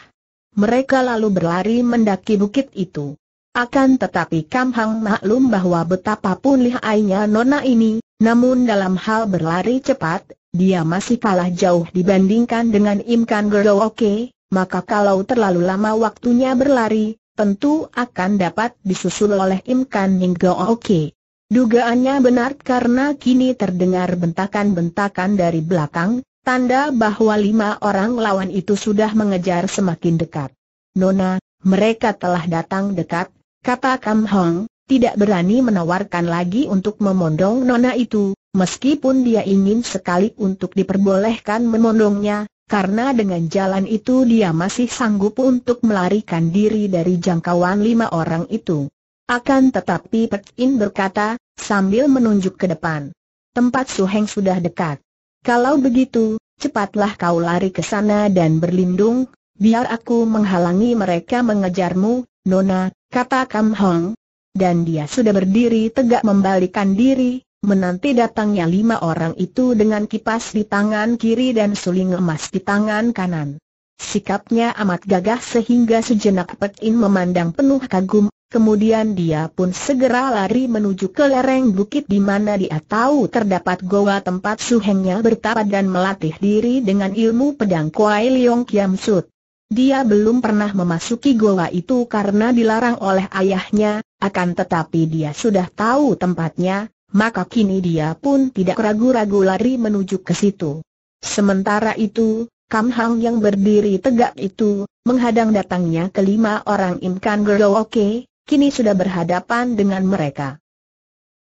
Mereka lalu berlari mendaki bukit itu. Akan tetapi Kam Hang maklum bahwa betapapun lihainya nona ini, namun dalam hal berlari cepat, dia masih kalah jauh dibandingkan dengan Imkan Oke? maka kalau terlalu lama waktunya berlari, tentu akan dapat disusul oleh Im Kan Go Oke. Dugaannya benar karena kini terdengar bentakan-bentakan dari belakang, tanda bahwa lima orang lawan itu sudah mengejar semakin dekat. Nona, mereka telah datang dekat, kata Kam Hong, tidak berani menawarkan lagi untuk memondong Nona itu, meskipun dia ingin sekali untuk diperbolehkan memondongnya, karena dengan jalan itu dia masih sanggup untuk melarikan diri dari jangkauan lima orang itu. Akan tetapi Pek In berkata, sambil menunjuk ke depan. Tempat Su-heng sudah dekat. Kalau begitu, cepatlah kau lari ke sana dan berlindung, biar aku menghalangi mereka mengejarmu, Nona, kata Kam Hong. Dan dia sudah berdiri tegak membalikan diri, menanti datangnya lima orang itu dengan kipas di tangan kiri dan suling emas di tangan kanan. Sikapnya amat gagah sehingga sejenak Petin memandang penuh kagum, kemudian dia pun segera lari menuju ke lereng bukit di mana dia tahu terdapat goa tempat suhengnya bertapa dan melatih diri dengan ilmu pedang Kuai Leong Kiam Sut. Dia belum pernah memasuki goa itu karena dilarang oleh ayahnya, akan tetapi dia sudah tahu tempatnya, maka kini dia pun tidak ragu-ragu lari menuju ke situ. Sementara itu, Kam Hang yang berdiri tegak itu, menghadang datangnya kelima orang Imkan Oke, kini sudah berhadapan dengan mereka.